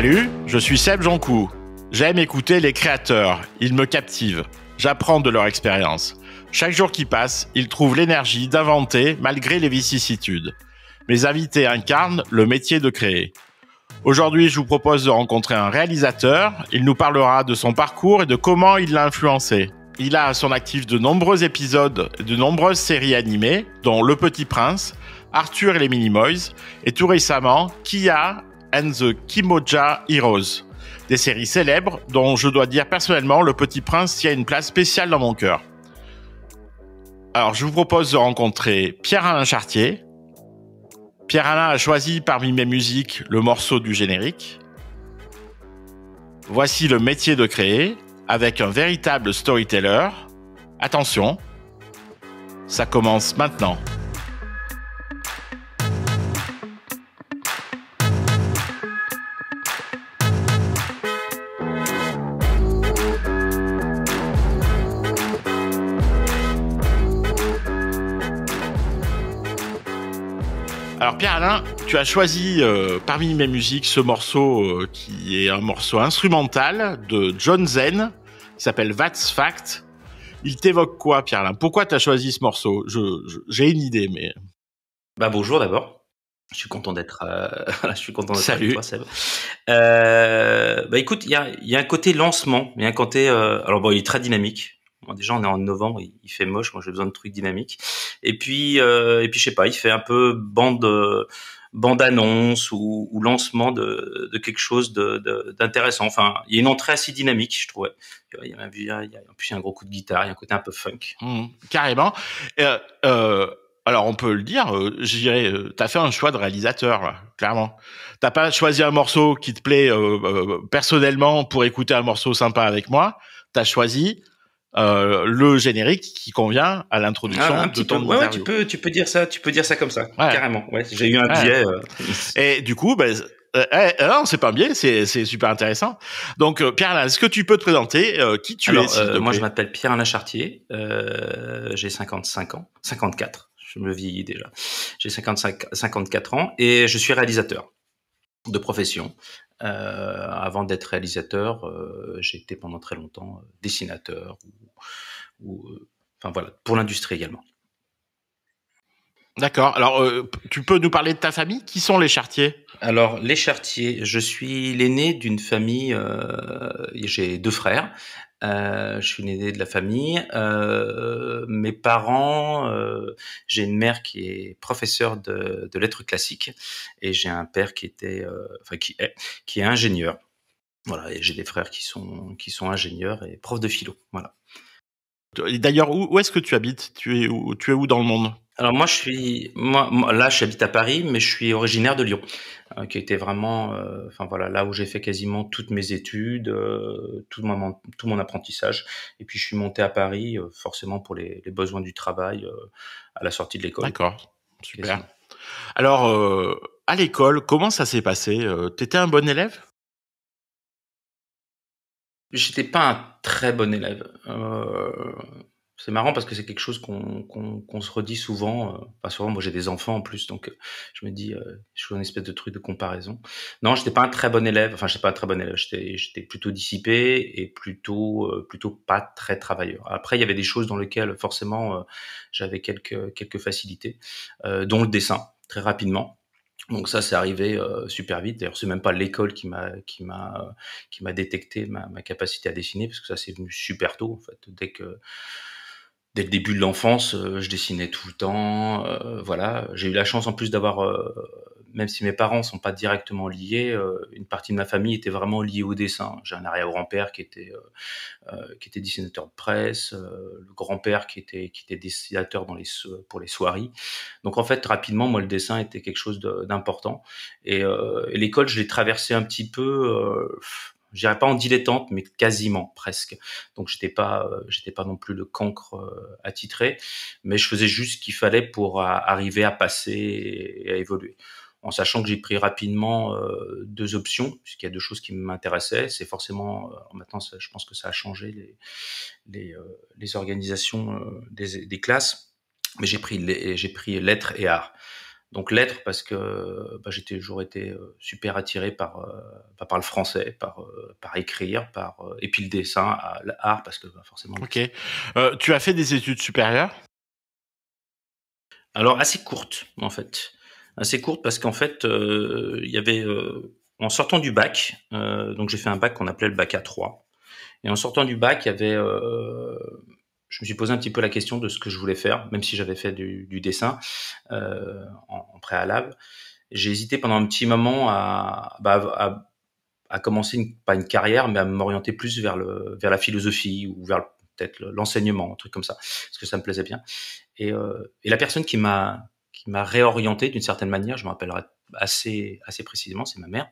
Salut, je suis Seb Jonkou. J'aime écouter les créateurs, ils me captivent. J'apprends de leur expérience. Chaque jour qui passe, ils trouvent l'énergie d'inventer malgré les vicissitudes. Mes invités incarnent le métier de créer. Aujourd'hui, je vous propose de rencontrer un réalisateur. Il nous parlera de son parcours et de comment il l'a influencé. Il a à son actif de nombreux épisodes et de nombreuses séries animées, dont Le Petit Prince, Arthur et les Minimoys, et tout récemment, Kia and the Kimoja Heroes. Des séries célèbres dont je dois dire personnellement Le Petit Prince a une place spéciale dans mon cœur. Alors je vous propose de rencontrer Pierre-Alain Chartier. Pierre-Alain a choisi parmi mes musiques le morceau du générique. Voici le métier de créer avec un véritable storyteller. Attention, ça commence maintenant. Pierre-Alain, tu as choisi euh, parmi mes musiques ce morceau euh, qui est un morceau instrumental de John Zen, qui s'appelle Vats Fact. Il t'évoque quoi Pierre-Alain Pourquoi tu as choisi ce morceau J'ai une idée, mais... Bah bonjour d'abord. Je suis content d'être. Euh, je suis content d'être Salut. Toi, Seb. bah écoute, il y a, un côté lancement, il y un côté. alors bon, il est très dynamique. Bon, déjà, on est en novembre, il, fait moche. Moi, j'ai besoin de trucs dynamiques. Et puis, euh, et puis, je sais pas, il fait un peu bande, bande annonce ou, ou lancement de, de, quelque chose d'intéressant. De, enfin, il y a une entrée assez dynamique, je trouvais. Il y a, il y en plus, il y a un gros coup de guitare, il y a un côté un peu funk. Mmh, carrément. Euh, alors, on peut le dire, euh, je dirais, euh, as fait un choix de réalisateur, là, clairement. T'as pas choisi un morceau qui te plaît euh, personnellement pour écouter un morceau sympa avec moi. Tu as choisi euh, le générique qui convient à l'introduction ah, de ton tu peux tu peux dire ça tu peux dire ça comme ça carrément ouais j'ai eu un biais euh. et du coup ben euh, eh, eh, non c'est pas un biais c'est c'est super intéressant donc Pierre est-ce que tu peux te présenter qui tu es moi je m'appelle Pierre Lachartier. Chartier j'ai 55 ans 54 je me vieillis déjà j'ai 55 54 ans et je suis réalisateur de profession. Euh, avant d'être réalisateur, euh, j'ai été pendant très longtemps euh, dessinateur ou, enfin voilà, pour l'industrie également. D'accord. Alors, euh, tu peux nous parler de ta famille Qui sont les Chartiers Alors, les Chartiers, je suis l'aîné d'une famille. Euh, j'ai deux frères. Euh, je suis l'aîné de la famille. mes parents, j'ai une mère qui est professeure de, lettres classiques et j'ai un père qui était, enfin est, qui est ingénieur. Voilà, et j'ai des frères qui sont qui sont ingénieurs et profs de philo. Voilà. D'ailleurs, où, est-ce que tu habites tu es, où, tu es où dans le monde alors moi je suis moi, là j'habite à Paris mais je suis originaire de Lyon hein, qui était vraiment euh, enfin voilà là où j'ai fait quasiment toutes mes études euh, tout mon apprentissage et puis je suis monté à Paris euh, forcément pour les, besoins du travail à la sortie de l'école. D'accord. Super. Alors à l'école comment ça s'est passé Tu T'étais un bon élève J'étais pas un très bon élève. Euh, c'est marrant parce que c'est quelque chose qu'on se redit souvent. Pas euh, enfin, souvent, moi j'ai des enfants en plus, donc euh, je me dis, euh, je fais une espèce de truc de comparaison. Non, j'étais pas un très bon élève. Enfin, j'étais pas un très bon élève. J'étais plutôt dissipé et plutôt plutôt pas très travailleur. Après, il y avait des choses dans lesquelles forcément j'avais quelques quelques facilités, dont le dessin très rapidement. Donc ça, c'est arrivé euh, super vite. D'ailleurs, c'est même pas l'école qui m'a qui m'a euh, qui m'a détecté ma, capacité à dessiner, parce que ça, c'est venu super tôt. En fait, dès que dès le début de l'enfance, euh, je dessinais tout le temps. voilà, j'ai eu la chance en plus d'avoir même si mes parents sont pas directement liés, euh, une partie de ma famille était vraiment liée au dessin. J'ai un arrière-grand-père qui était euh, euh, qui était dessinateur de presse, le grand-père qui était qui était dessinateur dans les pour les soirées. Donc en fait, rapidement, moi le dessin était quelque chose d'important. Et, l'école, je l'ai traversé un petit peu je dirais pas en dilettante, mais quasiment presque. Donc j'étais pas, j'étais pas non plus le cancre attitré, mais je faisais juste ce qu'il fallait pour arriver à passer et à évoluer en sachant que j'ai pris rapidement euh, deux options, puisqu'il y a deux choses qui m'intéressaient. C'est forcément, euh, maintenant, je pense que ça a changé les, euh, organisations des, classes, mais j'ai pris, j'ai pris lettres et art. Donc lettres parce que bah, j'étais toujours été super attiré par bah, par le français, par par écrire, par et puis le dessin, à, l'art parce que bah, forcément. Ok. tu as fait des études supérieures Alors assez courtes en fait assez courte parce qu'en fait, euh, il y avait euh, en sortant du bac, euh, donc j'ai fait un bac qu'on appelait le bac A3. Et en sortant du bac, il y avait, je me suis posé un petit peu la question de ce que je voulais faire, même si j'avais fait du, dessin en, préalable. J'ai hésité pendant un petit moment à, bah, à, commencer pas une carrière, mais à m'orienter plus vers le vers la philosophie ou vers peut-être l'enseignement, un truc comme ça, parce que ça me plaisait bien. et la personne qui m'a qui m'a réorienté d'une certaine manière, je me rappellerai assez, assez précisément, c'est ma mère,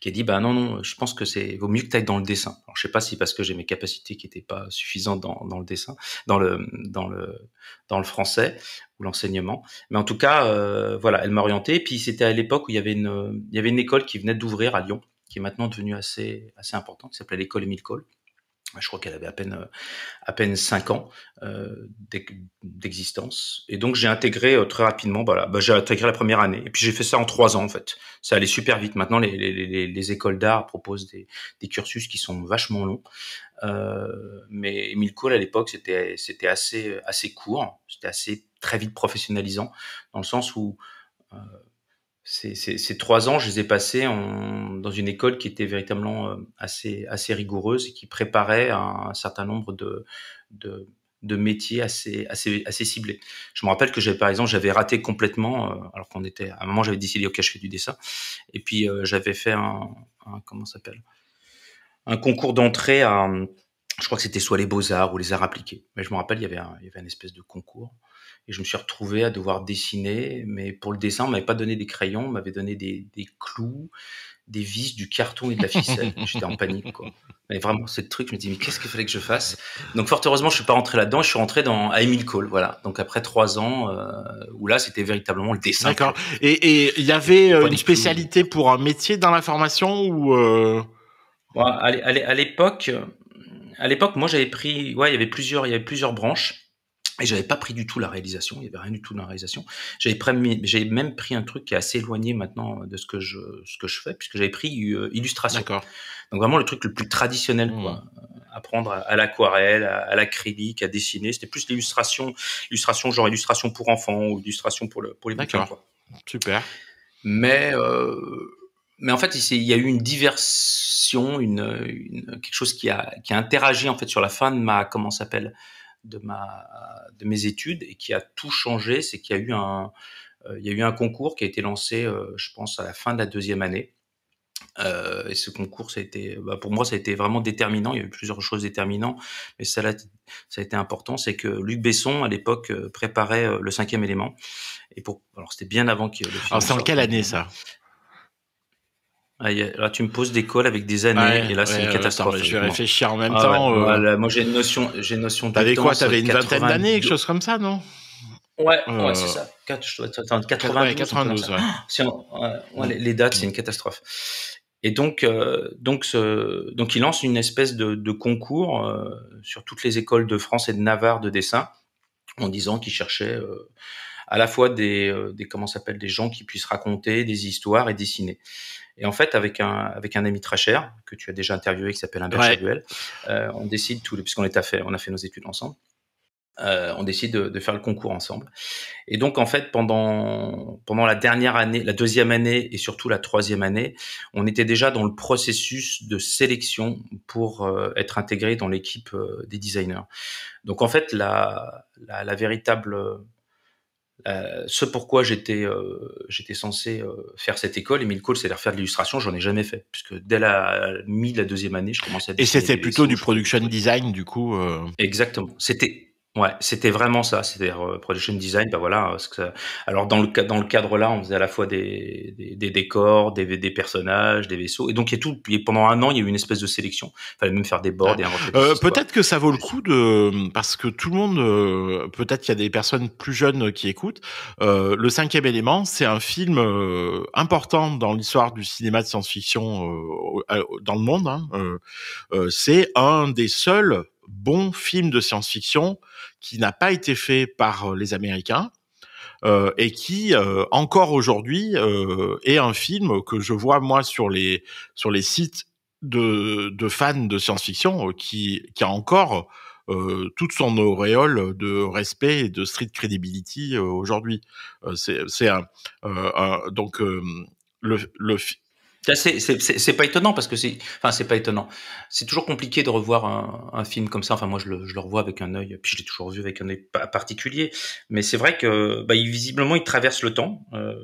qui a dit, bah non, non, je pense que c'est vaut mieux que tu ailles dans le dessin. Alors, je sais pas si parce que j'ai mes capacités qui n'étaient pas suffisantes dans, le dessin, dans le, dans le, dans le français ou l'enseignement. Mais en tout cas, euh, voilà, elle m'a orienté. Et puis c'était à l'époque où il y avait une, il y avait une école qui venait d'ouvrir à Lyon, qui est maintenant devenue assez, assez importante, qui s'appelait l'école Émile Cole bah, je crois qu'elle avait à peine euh, à peine cinq ans euh, d'existence et donc j'ai intégré euh, très rapidement voilà bah, j'ai intégré la première année et puis j'ai fait ça en trois ans en fait ça allait super vite maintenant les, écoles d'art proposent des, cursus qui sont vachement longs mais Emile Cole à l'époque c'était c'était assez assez court c'était assez très vite professionnalisant dans le sens où ces, trois ans, je les ai passés dans une école qui était véritablement euh, assez, assez rigoureuse et qui préparait un, certain nombre de, métiers assez, ciblés. Je me rappelle que par exemple, j'avais raté complètement, euh, alors qu'on était, à un moment, j'avais décidé, OK, je fais du dessin. Et puis, euh, j'avais fait un, comment s'appelle? Un concours d'entrée je crois que c'était soit les beaux-arts ou les arts appliqués. Mais je me rappelle, il y avait un, il y avait une espèce de concours. Et je me suis retrouvé à devoir dessiner, mais pour le dessin, on m'avait pas donné des crayons, on m'avait donné des, des, clous, des vis, du carton et de la ficelle. J'étais en panique, quoi. Mais vraiment, ce truc, je me dis, mais qu'est-ce qu'il fallait que je fasse Donc, fort heureusement, je suis pas rentré là-dedans, je suis rentré dans, à Emile Cole, voilà. Donc, après trois ans, euh, où là, c'était véritablement le dessin. D'accord. Et il y avait une euh, spécialité pour un métier dans la formation ou euh? Allez, à l'époque, à l'époque, moi, j'avais pris, ouais, il y avait plusieurs, il y avait plusieurs branches. Et j'avais pas pris du tout la réalisation, il y avait rien du tout dans la réalisation. J'avais j'ai même pris un truc qui est assez éloigné maintenant euh, de ce que je ce que je fais puisque j'avais pris euh, illustration. Donc vraiment le truc le plus traditionnel mmh. quoi. Euh, apprendre à, l'aquarelle, à, l'acrylique, à dessiner, c'était plus l'illustration, illustration genre illustration pour enfants ou illustration pour le pour les bouquins quoi. Super. Mais mais en fait, il y a eu une diversion, une, une quelque chose qui a qui a interagi en fait sur la fin de ma comment s'appelle de, ma, de mes études et qui a tout changé, c'est qu'il y a eu un, euh, il y a eu un concours qui a été lancé, euh, je pense, à la fin de la deuxième année. Euh, et ce concours, ça a été, bah, pour moi, ça a été vraiment déterminant. Il y a eu plusieurs choses déterminantes, mais ça, là, ça a été important. C'est que Luc Besson, à l'époque, préparait le cinquième élément. Et pour, alors c'était bien avant ait Le alors c'est en quelle année ça ah, tu me poses des calls avec des années et là, c'est une catastrophe. je vais réfléchir en même ah, temps. Euh. moi, j'ai une notion, j'ai une notion. T'avais quoi T'avais une vingtaine d'années, quelque chose comme ça, non Ouais, ouais euh. c'est ça. 4, je dois, 92. 92 les, dates, c'est une catastrophe. Et donc, euh, donc, donc, il lance une espèce de, concours sur toutes les écoles de France et de Navarre de dessin en disant qu'il cherchait à la fois des, euh, des comment s'appelle des gens qui puissent raconter des histoires et dessiner. Et en fait, avec un avec un ami très cher que tu as déjà interviewé qui s'appelle Albert ouais. euh, on décide tous les puisqu'on est à fait, on a fait nos études ensemble. Euh, on décide de, de, faire le concours ensemble. Et donc, en fait, pendant, pendant la dernière année, la deuxième année et surtout la troisième année, on était déjà dans le processus de sélection pour euh, être intégré dans l'équipe euh, des designers. Donc, en fait, la, la, la véritable euh, ce pourquoi j'étais euh, j'étais censé euh, faire cette école, Emile Cole, c'est-à-dire faire de l'illustration, j'en ai jamais fait, puisque dès la mi de la deuxième année, je commençais à. Et c'était plutôt du production design, du coup. Exactement. C'était Ouais, c'était vraiment ça. C'était euh, production design, bah voilà. Alors dans le dans le cadre là, on faisait à la fois des, décors, des, personnages, des vaisseaux, et donc il y a tout. pendant un an, il y a eu une espèce de sélection. Il fallait même faire des bords et Euh, peut-être que ça vaut le coup de parce que tout le monde, euh, peut-être qu'il y a des personnes plus jeunes qui écoutent. Euh, le cinquième élément, c'est un film important dans l'histoire du cinéma de science-fiction dans le monde. Hein, c'est un des seuls bon film de science-fiction qui n'a pas été fait par euh, les Américains euh, et qui euh, encore aujourd'hui est un film que je vois moi sur les sur les sites de, fans de science-fiction qui qui a encore toute son auréole de respect et de street credibility aujourd'hui. c'est un, un, donc le, le, c'est pas étonnant parce que c'est, enfin c'est pas étonnant. C'est toujours compliqué de revoir un, film comme ça. Enfin moi je le, revois avec un œil, puis je l'ai toujours vu avec un œil particulier. Mais c'est vrai que bah, visiblement il traverse le temps. Euh,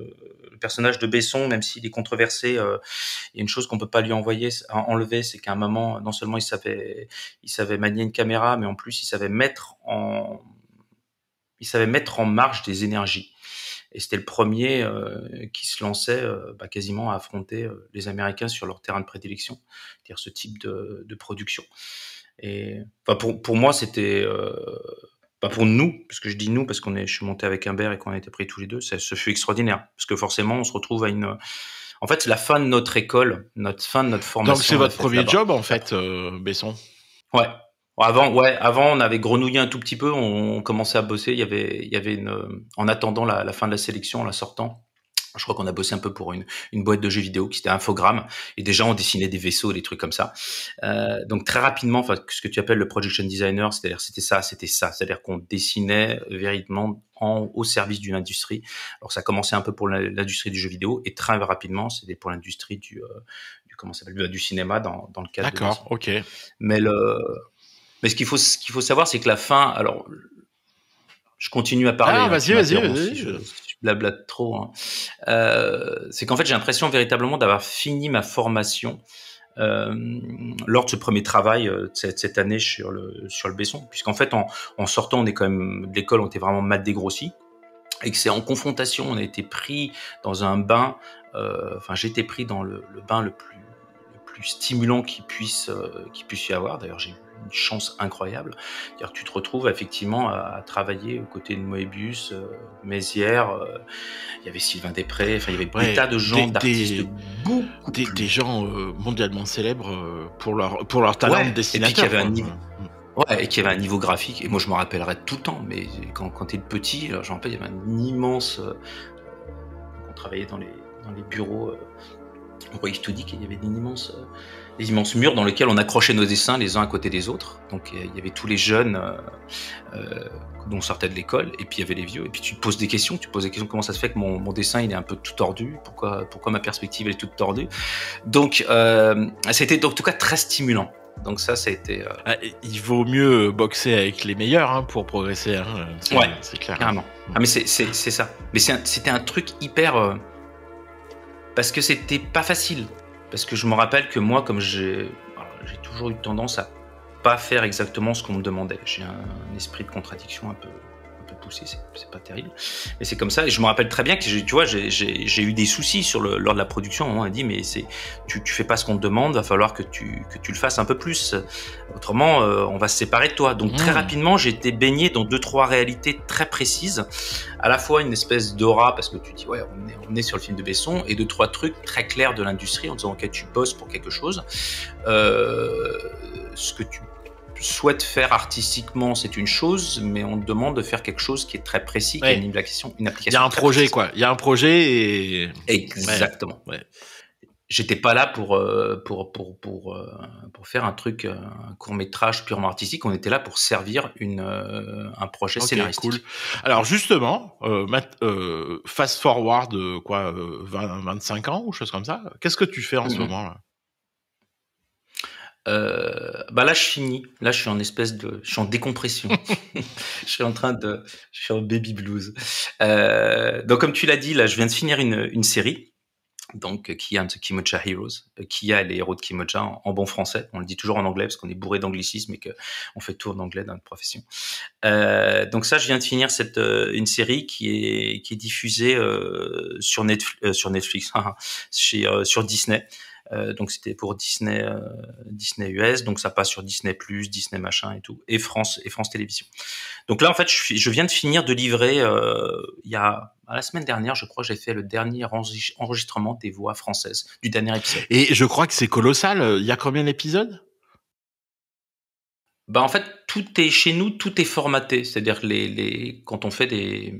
le personnage de Besson, même s'il est controversé, euh, il y a une chose qu'on peut pas lui envoyer, enlever, c'est qu'à un moment, non seulement il savait, il savait manier une caméra, mais en plus il savait mettre en, il savait mettre en marche des énergies. Et c'était le premier euh, qui se lançait euh, bah, quasiment à affronter euh, les Américains sur leur terrain de prédilection, c'est-à-dire ce type de, production. Et enfin, pour, pour moi, c'était pas pour nous, parce que je dis nous, parce qu'on est, je suis monté avec Humbert et qu'on a été pris tous les deux, ça, ce fut extraordinaire. Parce que forcément, on se retrouve à une, en fait, c'est la fin de notre école, notre fin de notre formation. Donc c'est votre premier job, en fait, Besson. Ouais, avant, ouais, avant, on avait grenouillé un tout petit peu. On, commençait à bosser. Il y avait, il y avait une, euh, en attendant la, la fin de la sélection, en la sortant. Je crois qu'on a bossé un peu pour une, une boîte de jeux vidéo qui était Infogramme. Et déjà, on dessinait des vaisseaux, des trucs comme ça. Euh, donc, très rapidement, enfin, ce que tu appelles le production designer, c'est-à-dire, c'était ça, c'était ça. C'est-à-dire qu'on dessinait véritablement en, au service d'une industrie. Alors, ça commençait un peu pour l'industrie du jeu vidéo et très rapidement, c'était pour l'industrie du, euh, du, comment s'appelle, du cinéma dans, dans le cadre. D'accord, ok. Mais le, mais ce qu'il faut, ce qu'il faut savoir, c'est que la fin. Alors, je continue à parler. Ah, hein, vas-y, vas-y, vas-y. Je, trop. Hein. Euh, c'est qu'en fait, j'ai l'impression véritablement d'avoir fini ma formation euh, lors de ce premier travail euh, cette, année sur le, sur le Besson. Puisqu'en fait, en, sortant, on est quand même de l'école, on était vraiment mal dégrossi. Et que c'est en confrontation, on a été pris dans un bain. Enfin, j'étais pris dans le, bain le plus, plus stimulant qui puisse, puisse y avoir. D'ailleurs, j'ai une chance incroyable. cest tu te retrouves effectivement à, travailler aux côtés de Moebius, euh, euh, il y avait Sylvain Després, enfin il y avait des tas de gens, des, gens euh, mondialement célèbres euh, pour leur pour leur talent de dessinateur. Et il y avait un niveau. Mm. et qui avait un niveau graphique, et moi je m'en rappellerai tout le temps, mais quand, quand t'es petit, il y avait un immense. on travaillait dans les, les bureaux, on voyait tout dit qu'il y avait une immense les immenses murs dans lesquels on accrochait nos dessins les uns à côté des autres. Donc il y avait tous les jeunes euh, euh, dont on sortait de l'école, et puis il y avait les vieux. Et puis tu poses des questions, tu te poses des questions comment ça se fait que mon, dessin il est un peu tout tordu, pourquoi, pourquoi ma perspective elle est toute tordue. Donc euh, c'était en tout cas très stimulant. Donc ça, ça a été. Euh, ah, il vaut mieux boxer avec les meilleurs hein, pour progresser. Hein, c'est, ouais, clair. Carrément. Mm. Ah, mais c'est, c'est, ça. Mais c'était un, truc hyper parce que c'était pas facile. Parce que je me rappelle que moi, comme j'ai toujours eu tendance à pas faire exactement ce qu'on me demandait, j'ai un esprit de contradiction un peu, pousser, c'est pas terrible. Mais c'est comme ça. Et je me rappelle très bien que, tu vois, j'ai eu des soucis sur le, lors de la production. On a dit, mais c'est, tu, fais pas ce qu'on te demande, va falloir que tu, que tu le fasses un peu plus. Autrement, euh, on va se séparer de toi. Donc, très mmh. rapidement, j'ai été baigné dans deux, trois réalités très précises. À la fois une espèce d'aura, parce que tu dis, ouais, on est, sur le film de Besson, et deux, trois trucs très clairs de l'industrie en disant, ok, tu bosses pour quelque chose. Euh, ce que tu souhaite faire artistiquement, c'est une chose, mais on te demande de faire quelque chose qui est très précis, qui est une application, une Il y a un projet, quoi. Il y a un projet et. Exactement. J'étais pas là pour euh, pour pour pour euh, pour faire un truc un euh, court métrage purement artistique. On était là pour servir une un projet okay, scénaristique. Cool. Alors justement, fast forward quoi, 20, 25 ans ou chose comme ça. Qu'est-ce que tu fais en ce moment là euh, bah là, je finis. Là, je suis en espèce de, je suis en décompression. je suis en train de, je suis en baby blues. Euh, donc, comme tu l'as dit, là, je viens de finir une, série, donc Kia and The Kimocha Heroes, Kia, euh, les héros de Kimocha en, bon français. On le dit toujours en anglais parce qu'on est bourré d'anglicisme et qu'on fait tout en anglais dans notre profession. donc ça, je viens de finir cette une série qui est diffusée sur Netflix, sur Netflix, sur Disney. Euh, donc c'était pour Disney, euh, Disney US, donc ça passe sur Disney Plus, Disney machin et tout, et France et France Télévisions. Donc là en fait, je, je viens de finir de livrer euh, il y a à la semaine dernière, je crois, j'ai fait le dernier enregistrement des voix françaises du dernier épisode. Et je crois que c'est colossal. Il y a combien d'épisodes Bah en fait, tout est chez nous, tout est formaté. C'est-à-dire les, les quand on fait des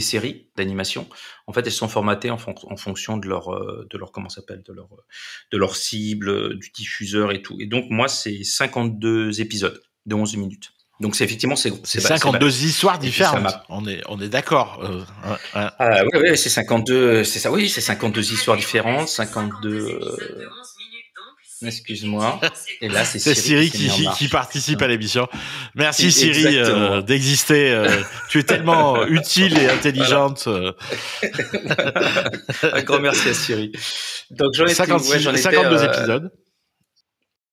séries d'animation, en fait, elles sont formatées en, en fonction de leur, euh, de leur comment s'appelle, de leur, de leur cible, euh, du diffuseur et tout. Et donc, moi, c'est 52 épisodes de 11 minutes. Donc c'est effectivement c'est 52 histoires différentes. On est on est d'accord. Euh, oui, ah, c'est 52 c'est ça oui, c'est 52 histoires ah, différentes, 52 Excuse-moi. Et là, c'est Siri, qui, participe à l'émission. Merci Siri euh, d'exister. Euh, tu es tellement euh, utile et intelligente. Un grand merci à Siri. Donc j'en ai 52 épisodes.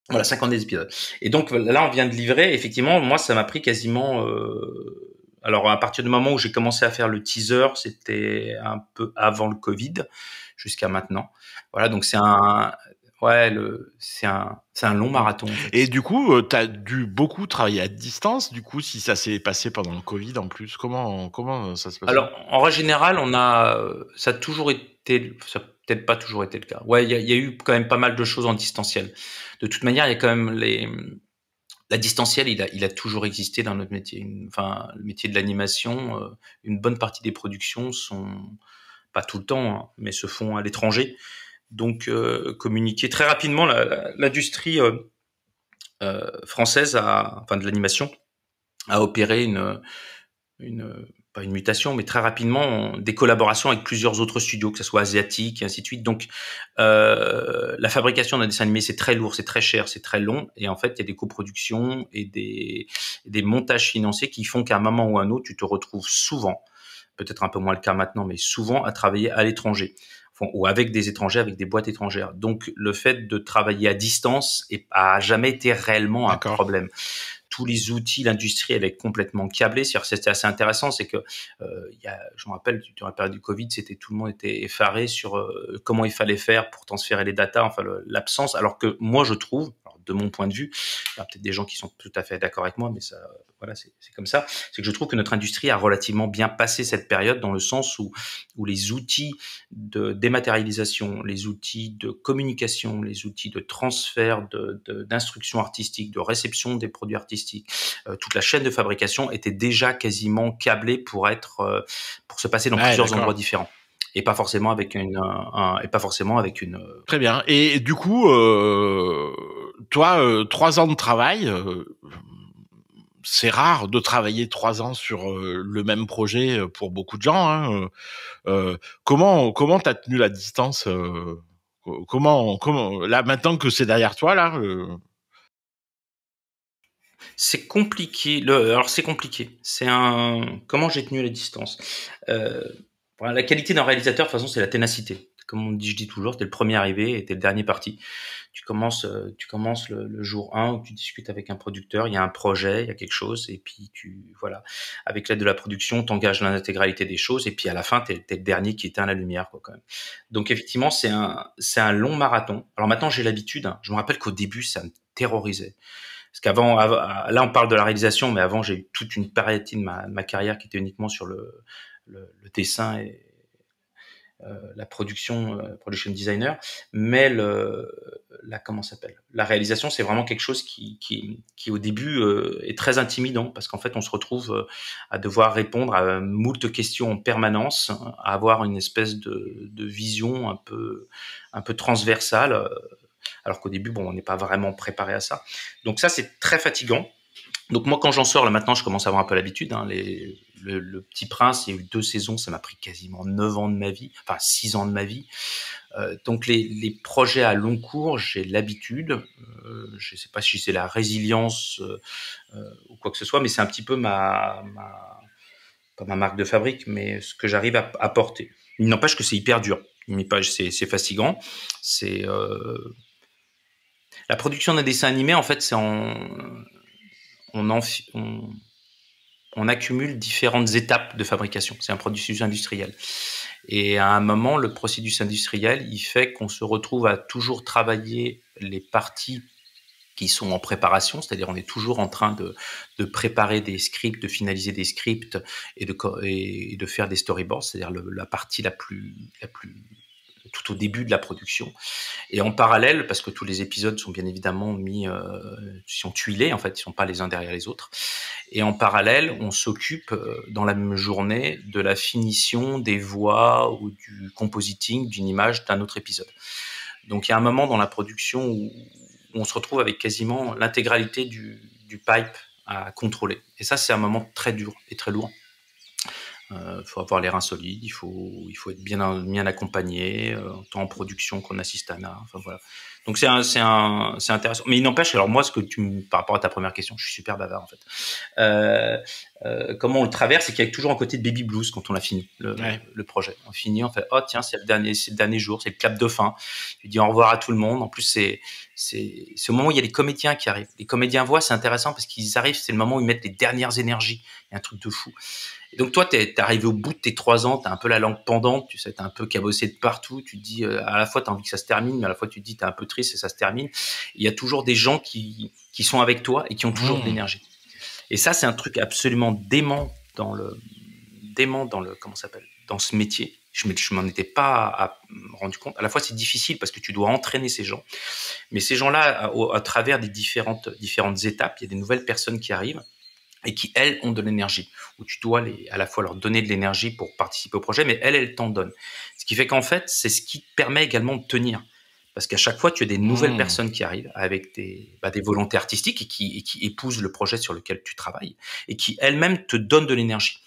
Voilà, 52 épisodes. Et donc là, on vient de livrer. Effectivement, moi, ça m'a pris quasiment. Alors à partir du moment où j'ai commencé à faire le teaser, c'était un peu avant le Covid jusqu'à maintenant. Voilà, donc c'est un Ouais, c'est un, un, long marathon. Et du coup, euh, tu as dû beaucoup travailler à distance. Du coup, si ça s'est passé pendant le Covid en plus, comment, comment euh, ça se passe Alors, en règle générale, on a, euh, ça a toujours été, ça peut-être pas toujours été le cas. Ouais, il y, a eu quand même pas mal de choses en distanciel. De toute manière, il y a quand même les, la distanciel, il a, il a toujours existé dans notre métier. enfin, le métier de l'animation, une bonne partie des productions sont, pas tout le temps, hein, mais se font à l'étranger donc euh, communiquer très rapidement. L'industrie euh, euh, française, enfin de l'animation, a opéré une, pas une mutation, mais très rapidement, des collaborations avec plusieurs autres studios, que ce soit asiatiques et ainsi de suite. Donc, la fabrication d'un dessin animé, c'est très lourd, c'est très cher, c'est très long. Et en fait, il y a des coproductions et des, des montages financiers qui font qu'à un moment ou à un autre, tu te retrouves souvent, peut-être un peu moins le cas maintenant, mais souvent à travailler à l'étranger ou avec des étrangers, avec des boîtes étrangères. Donc le fait de travailler à distance n'a jamais été réellement un problème tous les outils, l'industrie, elle est complètement câblée. cest c'était assez intéressant, c'est que, euh, je me rappelle, durant la période du Covid, c'était tout le monde était effaré sur euh, comment il fallait faire pour transférer les datas, enfin l'absence. Alors que moi, je trouve, de mon point de vue. Il y a peut-être des gens qui sont tout à fait d'accord avec moi, mais ça, voilà, c'est comme ça. C'est que je trouve que notre industrie a relativement bien passé cette période dans le sens où, où les outils de dématérialisation, les outils de communication, les outils de transfert, d'instruction de, de, artistique, de réception des produits artistiques, euh, toute la chaîne de fabrication était déjà quasiment câblée pour être, euh, pour se passer dans ah, plusieurs endroits différents et pas forcément avec une et pas forcément avec une euh, très bien et du coup euh, toi, euh, trois ans de travail, euh, c'est rare de travailler trois ans sur euh, le même projet pour beaucoup de gens. Hein, comment comment t'as tenu la distance Comment comment là maintenant que c'est derrière toi là C'est compliqué. alors c'est compliqué. C'est un comment j'ai tenu la distance. la qualité d'un réalisateur, de toute façon, c'est la ténacité comme on dit, je dis toujours, tu es le premier arrivé et tu es le dernier parti. Tu commences, euh, tu commences le, jour 1 où tu discutes avec un producteur, il y a un projet, il y a quelque chose, et puis tu, voilà, avec l'aide de la production, tu t'engages l'intégralité des choses, et puis à la fin, tu es, le dernier qui éteint la lumière, quoi, quand même. Donc effectivement, c'est un, c'est un long marathon. Alors maintenant, j'ai l'habitude, hein. je me rappelle qu'au début, ça me terrorisait. Parce qu'avant, là, on parle de la réalisation, mais avant, j'ai eu toute une période de ma, carrière qui était uniquement sur le, le dessin et, euh, la production, euh, production designer, mais le, la comment s'appelle La réalisation, c'est vraiment quelque chose qui, qui, qui au début euh, est très intimidant parce qu'en fait, on se retrouve à devoir répondre à moult questions en permanence, à avoir une espèce de, vision un peu, un peu transversale alors qu'au début, bon, on n'est pas vraiment préparé à ça. Donc ça, c'est très fatigant. Donc moi, quand j'en sors, là maintenant, je commence à avoir un peu l'habitude. Hein, le, Petit Prince, il y a eu deux saisons, ça m'a pris quasiment neuf ans de ma vie, enfin six ans de ma vie. Euh, donc les, projets à long cours, j'ai l'habitude. Euh, je ne sais pas si c'est la résilience euh, ou quoi que ce soit, mais c'est un petit peu ma, ma, pas ma marque de fabrique, mais ce que j'arrive à apporter. Il n'empêche que c'est hyper dur. C'est fatigant. C'est la production d'un dessin animé, en fait, c'est en on, accumule différentes étapes de fabrication. C'est un processus industriel. Et à un moment, le processus industriel, il fait qu'on se retrouve à toujours travailler les parties qui sont en préparation, c'est-à-dire on est toujours en train de, préparer des scripts, de finaliser des scripts et de, faire des storyboards, c'est-à-dire la partie la plus tout au début de la production. Et en parallèle, parce que tous les épisodes sont bien évidemment mis, euh, sont tuilés en fait, ils ne sont pas les uns derrière les autres. Et en parallèle, on s'occupe euh, dans la même journée de la finition des voix ou du compositing d'une image d'un autre épisode. Donc il y a un moment dans la production où, on se retrouve avec quasiment l'intégralité du, du pipe à contrôler. Et ça, c'est un moment très dur et très lourd. Il euh, faut avoir les reins solides, il faut, il faut être bien, bien accompagné, euh, tant en production qu'en à Enfin, voilà. Donc c'est c'est intéressant. Mais il n'empêche, alors moi, ce que tu, par rapport à ta première question, je suis super bavard en fait. Euh, euh, comment on le traverse, c'est qu'il y a toujours un côté de baby blues quand on a fini le, le, projet. On finit, on fait oh tiens, c'est le dernier, c'est le dernier jour, c'est le clap de fin. Je dis au revoir à tout le monde. En plus, c'est c'est ce moment où il y a les comédiens qui arrivent. Les comédiens voient, c'est intéressant parce qu'ils arrivent, c'est le moment où ils mettent les dernières énergies. Il y a un truc de fou. donc, toi, tu es arrivé au bout de tes trois ans, tu as un peu la langue pendante, tu sais, un peu cabossé de partout. Tu dis, euh, à la fois, tu as envie que ça se termine, mais à la fois, tu te dis, es un peu triste et ça se termine. Il y a toujours des gens qui, sont avec toi et qui ont toujours de mmh. l'énergie. Et ça, c'est un truc absolument dément dans le, dément dans le, comment s'appelle, dans ce métier je ne m'en étais pas rendu compte. À la fois, c'est difficile parce que tu dois entraîner ces gens, mais ces gens-là, à, travers des différentes, différentes étapes, il y a des nouvelles personnes qui arrivent et qui, elles, ont de l'énergie, où tu dois à la fois leur donner de l'énergie pour participer au projet, mais elles, elles t'en donnent. Ce qui fait qu'en fait, c'est ce qui te permet également de tenir. Parce qu'à chaque fois, tu as des nouvelles mmh. personnes qui arrivent avec bah, des, volontés artistiques qui, et qui épousent le projet sur lequel tu travailles et qui elles-mêmes te donnent de l'énergie.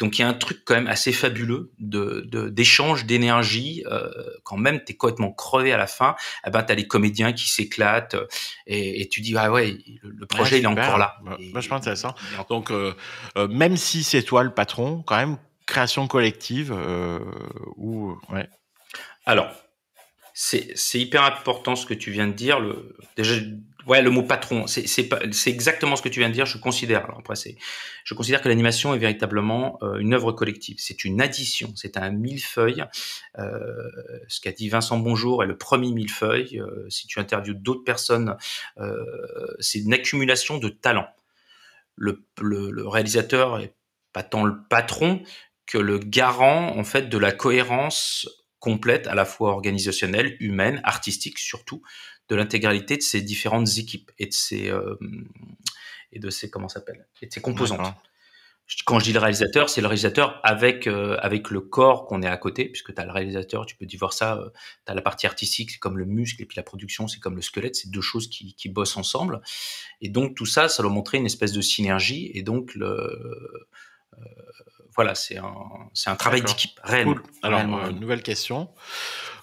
Donc il y a un truc quand même assez fabuleux de d'échange d'énergie euh, quand même t'es complètement crevé à la fin. Eh ben t'as les comédiens qui s'éclatent euh, et, et, tu dis ah ouais le, projet il est encore là. Vachement intéressant. Donc euh, euh, même si c'est toi le patron quand même création collective euh, ou ouais. Alors c'est hyper important ce que tu viens de dire. Le, déjà, ouais, le mot patron, c'est exactement ce que tu viens de dire. Je considère, après, je considère que l'animation est véritablement euh, une œuvre collective. C'est une addition, c'est un millefeuille. Euh, ce qu'a dit Vincent Bonjour est le premier millefeuille. Euh, si tu interviews d'autres personnes, c'est une accumulation de talents. Le, réalisateur est pas tant le patron que le garant en fait de la cohérence complète, à la fois organisationnelle, humaine, artistique surtout, de l'intégralité de ces différentes équipes et de ces euh, et de comment s'appelle et ces composantes. Quand je dis le réalisateur, c'est le réalisateur avec euh, avec le corps qu'on est à côté, puisque tu as le réalisateur, tu peux dire ça, euh, tu as la partie artistique, c'est comme le muscle, et puis la production, c'est comme le squelette, c'est deux choses qui, qui bossent ensemble. Et donc tout ça, ça leur montrer une espèce de synergie, et donc le, voilà, c'est un, travail d'équipe réel. Alors, euh, une nouvelle question.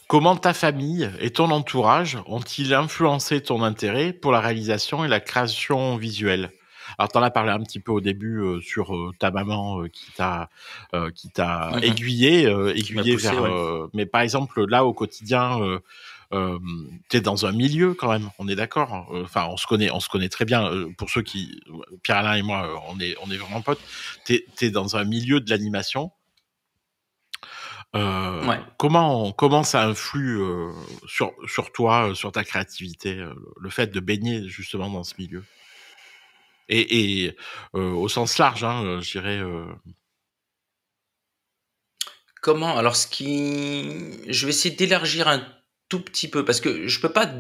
Comment ta famille et ton entourage ont-ils influencé ton intérêt pour la réalisation et la création visuelle alors, t'en as parlé un petit peu au début euh, sur euh, ta maman qui t'a qui mhm. aiguillé, aiguillé vers. mais par exemple, là au quotidien, euh, t'es dans un milieu quand même. On est d'accord. Hein, euh, enfin, on se connaît, on se connaît très bien. Euh, pour ceux qui, Pierre Alain et moi, euh, on est, on est vraiment potes. T'es, dans un milieu de l'animation. Comment comment ça influe sur sur toi, sur ta créativité, le fait de baigner justement dans ce milieu et, au sens large, hein, je dirais. Comment Alors, ce qui, je vais essayer d'élargir un tout petit peu parce que je peux pas.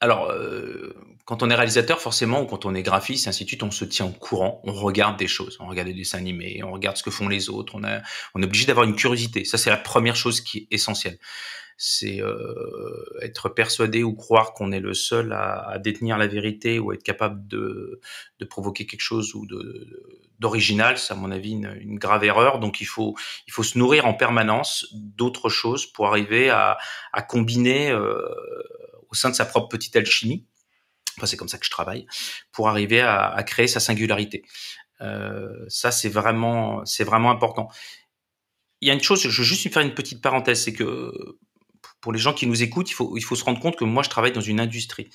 Alors, euh, quand on est réalisateur, forcément, ou quand on est graphiste, ainsi on se tient au courant, on regarde des choses, on regarde des dessins animés, on regarde ce que font les autres, on, on est obligé d'avoir une curiosité. Ça, c'est la première chose qui est essentielle. C'est euh, être persuadé ou croire qu'on est le seul à, détenir la vérité ou être capable de, provoquer quelque chose ou de d'original, c'est à mon avis une, grave erreur. Donc il faut il faut se nourrir en permanence d'autres choses pour arriver à, à combiner euh, au sein de sa propre petite alchimie. Enfin c'est comme ça que je travaille pour arriver à, créer sa singularité. Euh, ça c'est vraiment c'est vraiment important. Il y a une chose, je veux juste faire une petite parenthèse, c'est que pour les gens qui nous écoutent, il faut il faut se rendre compte que moi je travaille dans une industrie.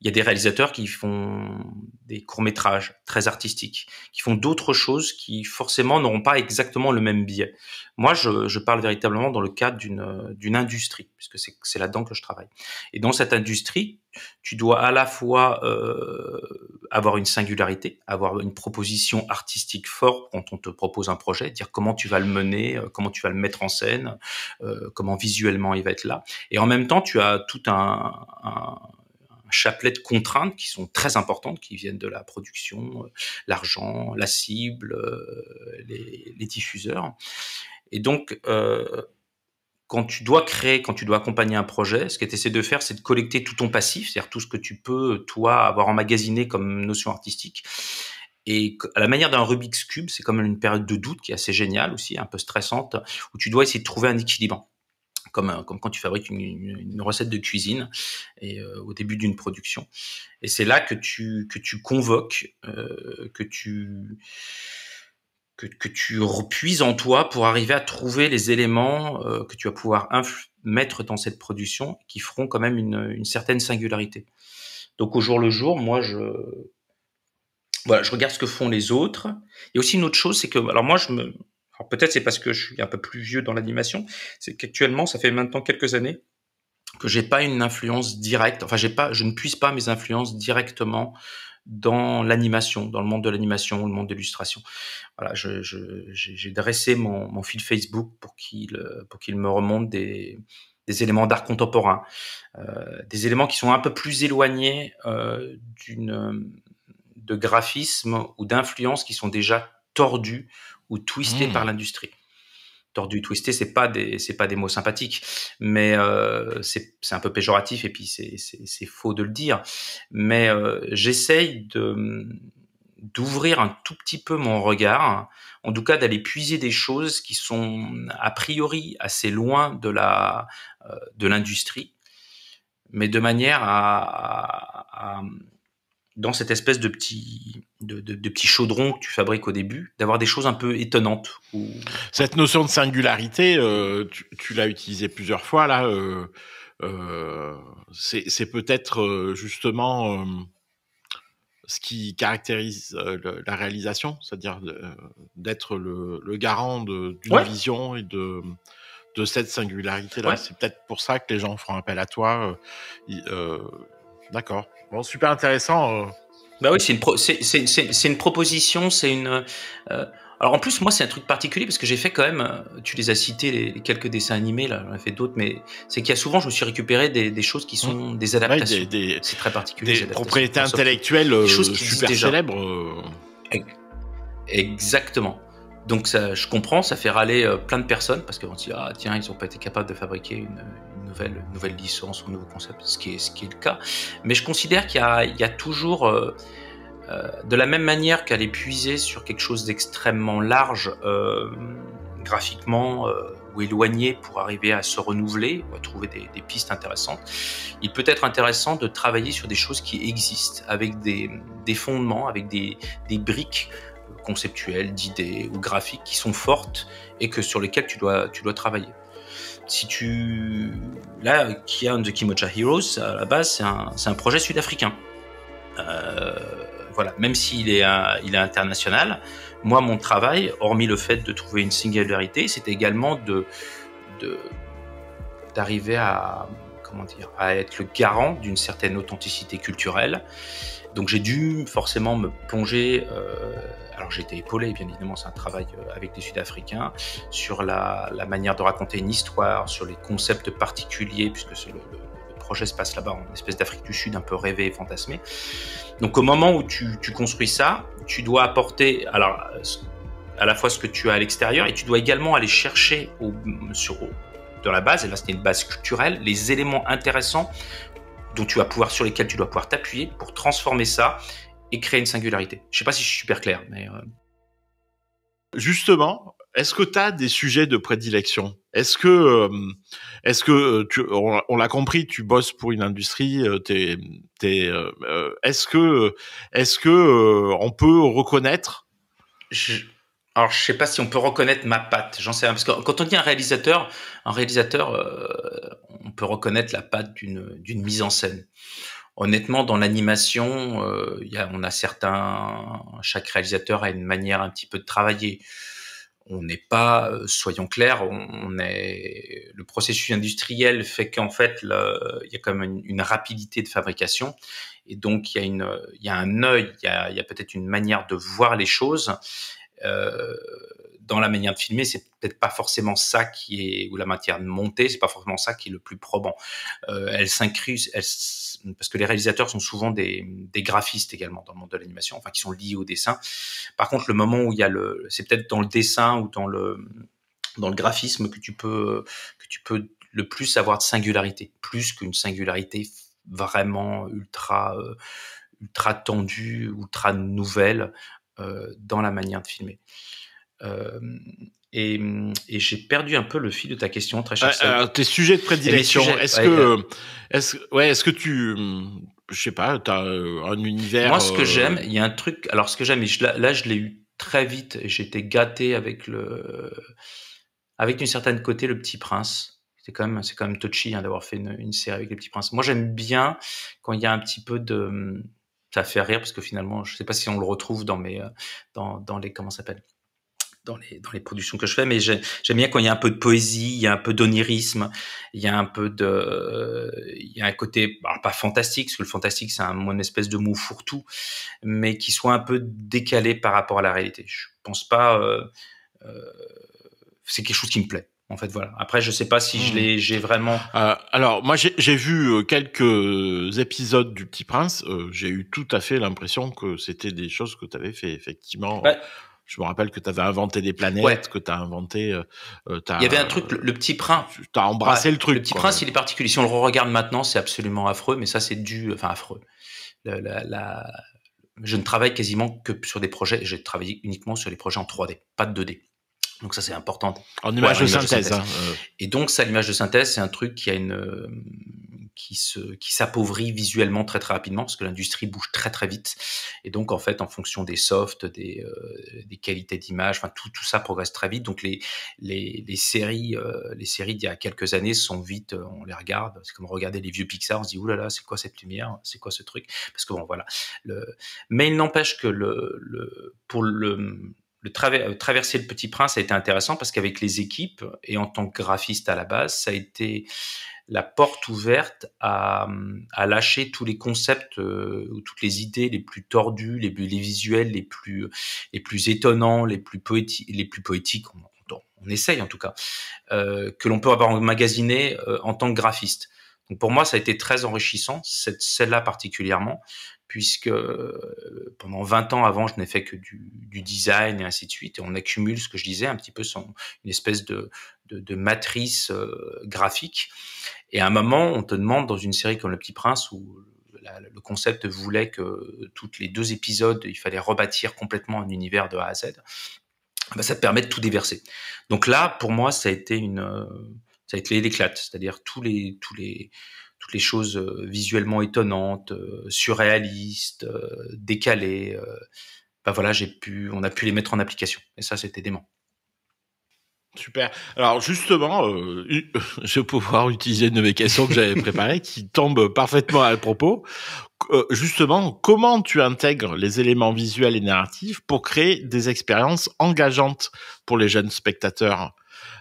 Il y a des réalisateurs qui font des courts-métrages très artistiques, qui font d'autres choses qui forcément n'auront pas exactement le même biais. Moi, je, je parle véritablement dans le cadre d'une d'une industrie, puisque c'est là-dedans que je travaille. Et dans cette industrie, tu dois à la fois euh, avoir une singularité, avoir une proposition artistique forte quand on te propose un projet, dire comment tu vas le mener, euh, comment tu vas le mettre en scène, euh, comment visuellement il va être là. Et en même temps, tu as tout un, un chapelet de contraintes qui sont très importantes, qui viennent de la production, euh, l'argent, la cible, euh, les, diffuseurs. Et donc, euh, quand tu dois créer, quand tu dois accompagner un projet, ce que tu essaies de faire, c'est de collecter tout ton passif, c'est-à-dire tout ce que tu peux, toi, avoir emmagasiné comme notion artistique. Et à la manière d'un Rubik's Cube, c'est comme une période de doute qui est assez géniale aussi, un peu stressante, où tu dois essayer de trouver un équilibre. Euh, comme, quand tu fabriques une, recette de cuisine et, euh, au début d'une production. Et c'est là que tu, convoques, euh, que tu que, repuises en toi pour arriver à trouver les éléments que tu vas pouvoir mettre dans cette production qui feront quand même une, certaine singularité. Donc au jour le jour, moi je je regarde ce que font les autres. Et aussi une autre chose, c'est que alors moi je me alors peut-être c'est parce que je suis un peu plus vieux dans l'animation, c'est qu'actuellement, ça fait maintenant quelques années que j'ai pas une influence directe, enfin j'ai pas, je ne puise pas mes influences directement dans l'animation, dans le monde de l'animation, ou le monde de l'illustration. Voilà, j'ai dressé mon, fil Facebook pour qu'il pour qu'il me remonte des éléments d'art contemporain, euh, des éléments qui sont un peu plus éloignés euh, d'une de graphisme ou d'influences qui sont déjà tordues ou twisté hmm. par l'industrie. Tordu, twisté, c'est pas des c'est pas des mots sympathiques, mais euh, c'est un peu péjoratif et puis c'est faux de le dire. Mais euh, j'essaye de d'ouvrir un tout petit peu mon regard, en tout cas d'aller puiser des choses qui sont a priori assez loin de la euh, de l'industrie, mais de manière à dans cette espèce de petit, de, de, petit chaudron que tu fabriques au début, d'avoir des choses un peu étonnantes. Ou... Cette notion de singularité, euh, tu, l'as utilisée plusieurs fois là. Euh, euh, c'est peut-être justement ce qui caractérise la réalisation, c'est-à-dire d'être le, garant d'une vision et de de cette singularité là. C'est peut-être pour ça que les gens feront appel à toi. D'accord. Bon, super intéressant. Euh. Bah oui, c'est une, une, proposition, c'est une. Euh, alors en plus, moi, c'est un truc particulier parce que j'ai fait quand même, euh, tu les as cités, les, quelques dessins animés, là, j'en ai fait d'autres, mais c'est qu'il y a souvent, je me suis récupéré des, choses qui sont mmh. des adaptations. c'est très particulier. Des propriétés intellectuelles des choses qui super célèbres. Exactement. Donc ça, je comprends, ça fait râler euh, plein de personnes parce se dit ah tiens, ils n'ont pas été capables de fabriquer une, nouvelle, nouvelle licence ou un nouveau concept, ce qui est, ce qui est le cas. Mais je considère qu'il y, a, toujours, euh, euh, de la même manière qu'à l'épuiser sur quelque chose d'extrêmement large graphiquement ou éloigné pour arriver à se renouveler à trouver des, pistes intéressantes, il peut être intéressant de travailler sur des choses qui existent avec des, fondements, avec des, des briques conceptuelles, d'idées ou graphiques qui sont fortes et que sur lesquelles tu dois, tu dois travailler. Si tu. Là, Kia and the Kimocha Heroes, à la base, c'est un, projet sud-africain. Euh, voilà, même s'il est, il est international, moi, mon travail, hormis le fait de trouver une singularité, c'était également de, d'arriver à, comment dire, à être le garant d'une certaine authenticité culturelle. Donc j'ai dû forcément me plonger euh, alors j'étais épaulé, bien évidemment, c'est un travail euh, avec les Sud-Africains, sur la, manière de raconter une histoire, sur les concepts particuliers, puisque c'est le, projet se passe là-bas, en espèce d'Afrique du Sud un peu rêvé, et fantasmée. Donc au moment où tu, construis ça, tu dois apporter alors, à la fois ce que tu as à l'extérieur et tu dois également aller chercher au, sur, dans la base, et là c'était une base culturelle, les éléments intéressants dont tu vas pouvoir, sur lesquels tu dois pouvoir t'appuyer pour transformer ça et créer une singularité. Je ne sais pas si je suis super clair, mais. Euh. Justement, est-ce que tu as des sujets de prédilection Est-ce que, euh, est-ce que euh, on, l'a compris, tu bosses pour une industrie. T'es, est-ce que, est-ce que on peut reconnaître Alors, je ne sais pas si on peut reconnaître ma patte. J'en sais rien. Parce que quand on dit un réalisateur, un réalisateur, on peut reconnaître la patte d'une, d'une mise en scène honnêtement, dans l'animation, euh, on a certains, chaque réalisateur a une manière un petit peu de travailler. On n'est pas, euh, soyons clairs, on, est, le processus industriel fait qu'en fait, il y a quand même une, rapidité de fabrication. Et donc, il y, a y a un œil, il y a, peut-être une manière de voir les choses. Euh, dans la manière de filmer, c'est peut-être pas forcément ça qui est, ou la matière de monter, c'est pas forcément ça qui est le plus probant. elle s'incruse... elle parce que les réalisateurs sont souvent des, graphistes également dans le monde de l'animation, enfin qui sont liés au dessin. Par contre, le moment où il y a le, c'est peut-être dans le dessin ou dans le dans le graphisme que tu peux que tu peux le plus avoir de singularité, plus qu'une singularité vraiment ultra euh, ultra tendue, ultra nouvelle euh, dans la manière de filmer. Euh, Hum, et, j'ai perdu un peu le fil de ta question, très cher. Ah, euh, tes sujets de prédilection. Est-ce que, euh, est-ce, ouais, est-ce que tu, hum, je sais pas, as euh, un univers. Moi, ce que j'aime, il y a un truc. Alors, ce que j'aime, là, je l'ai eu très vite. J'étais gâté avec le, avec une certaine côté, le Petit Prince. C'est quand même, c'est quand même touchy hein, d'avoir fait une, série avec le petit prince, Moi, j'aime bien quand il y a un petit peu de, hum, ça fait rire parce que finalement, je sais pas si on le retrouve dans mes, dans, dans les, comment ça s'appelle dans les, productions que je fais, mais j'aime bien quand il y a un peu de poésie, il y a un peu d'onirisme, il y a un peu de, il y a un côté bah, pas fantastique, parce que le fantastique c'est un, une espèce de mot fourre-tout, mais qui soit un peu décalé par rapport à la réalité. Je pense pas, euh, euh, c'est quelque chose qui me plaît. En fait, voilà. Après, je sais pas si je hmm. l'ai, j'ai vraiment. Euh, alors, moi, j'ai vu quelques épisodes du Petit Prince. j'ai eu tout à fait l'impression que c'était des choses que tu avais fait effectivement. Bah, je me rappelle que tu avais inventé des planètes, que tu as inventé. Euh, euh, il y avait un truc, le, petit prince. Tu as embrassé le truc. Le petit prince, il est particulier. Si on le regarde maintenant, c'est absolument affreux, mais ça, c'est dû. Enfin, affreux. Je ne travaille quasiment que sur des projets. J'ai travaillé uniquement sur les projets en 3D, pas de 2D. Donc ça, c'est important. En image, de, synthèse, hein, euh. Et donc ça, l'image de synthèse, c'est un truc qui a une, qui qui s'appauvrit visuellement très très rapidement parce que l'industrie bouge très très vite et donc en fait en fonction des softs des, euh, qualités d'image enfin tout tout ça progresse très vite donc les les, les séries euh, les séries d'il y a quelques années sont vite euh, on les regarde c'est comme regarder les vieux Pixar on se dit oulala là là, c'est quoi cette lumière c'est quoi ce truc parce que bon voilà le... mais il n'empêche que le pour le le euh, traverser le Petit Prince a été intéressant parce qu'avec les équipes et en tant que graphiste à la base, ça a été la porte ouverte à, lâcher tous les concepts euh, ou toutes les idées les plus tordues, les, les visuels les plus les plus étonnants, les plus poétiques, les plus poétiques. On, essaye en tout cas euh, que l'on peut avoir emmagasiné en tant que graphiste. Donc pour moi, ça a été très enrichissant, cette, celle-là particulièrement, puisque euh, pendant 20 ans avant, je n'ai fait que du, design et ainsi de suite. Et on accumule ce que je disais, un petit peu son, une espèce de, de, matrice euh, graphique. Et à un moment, on te demande dans une série comme Le Petit Prince, où le concept voulait que toutes les deux épisodes, il fallait rebâtir complètement un univers de A à Z, bah, ça te permet de tout déverser. Donc là, pour moi, ça a été une... Euh, ça a été l'éclate, c'est-à-dire tous les, tous les, toutes les choses euh, visuellement étonnantes, euh, surréalistes, euh, décalées. Ben voilà, j'ai pu, on a pu les mettre en application. Et ça, c'était dément. Super. Alors justement, je vais pouvoir utiliser une de mes questions que j'avais préparées, qui tombe parfaitement à propos. justement, comment tu intègres les éléments visuels et narratifs pour créer des expériences engageantes pour les jeunes spectateurs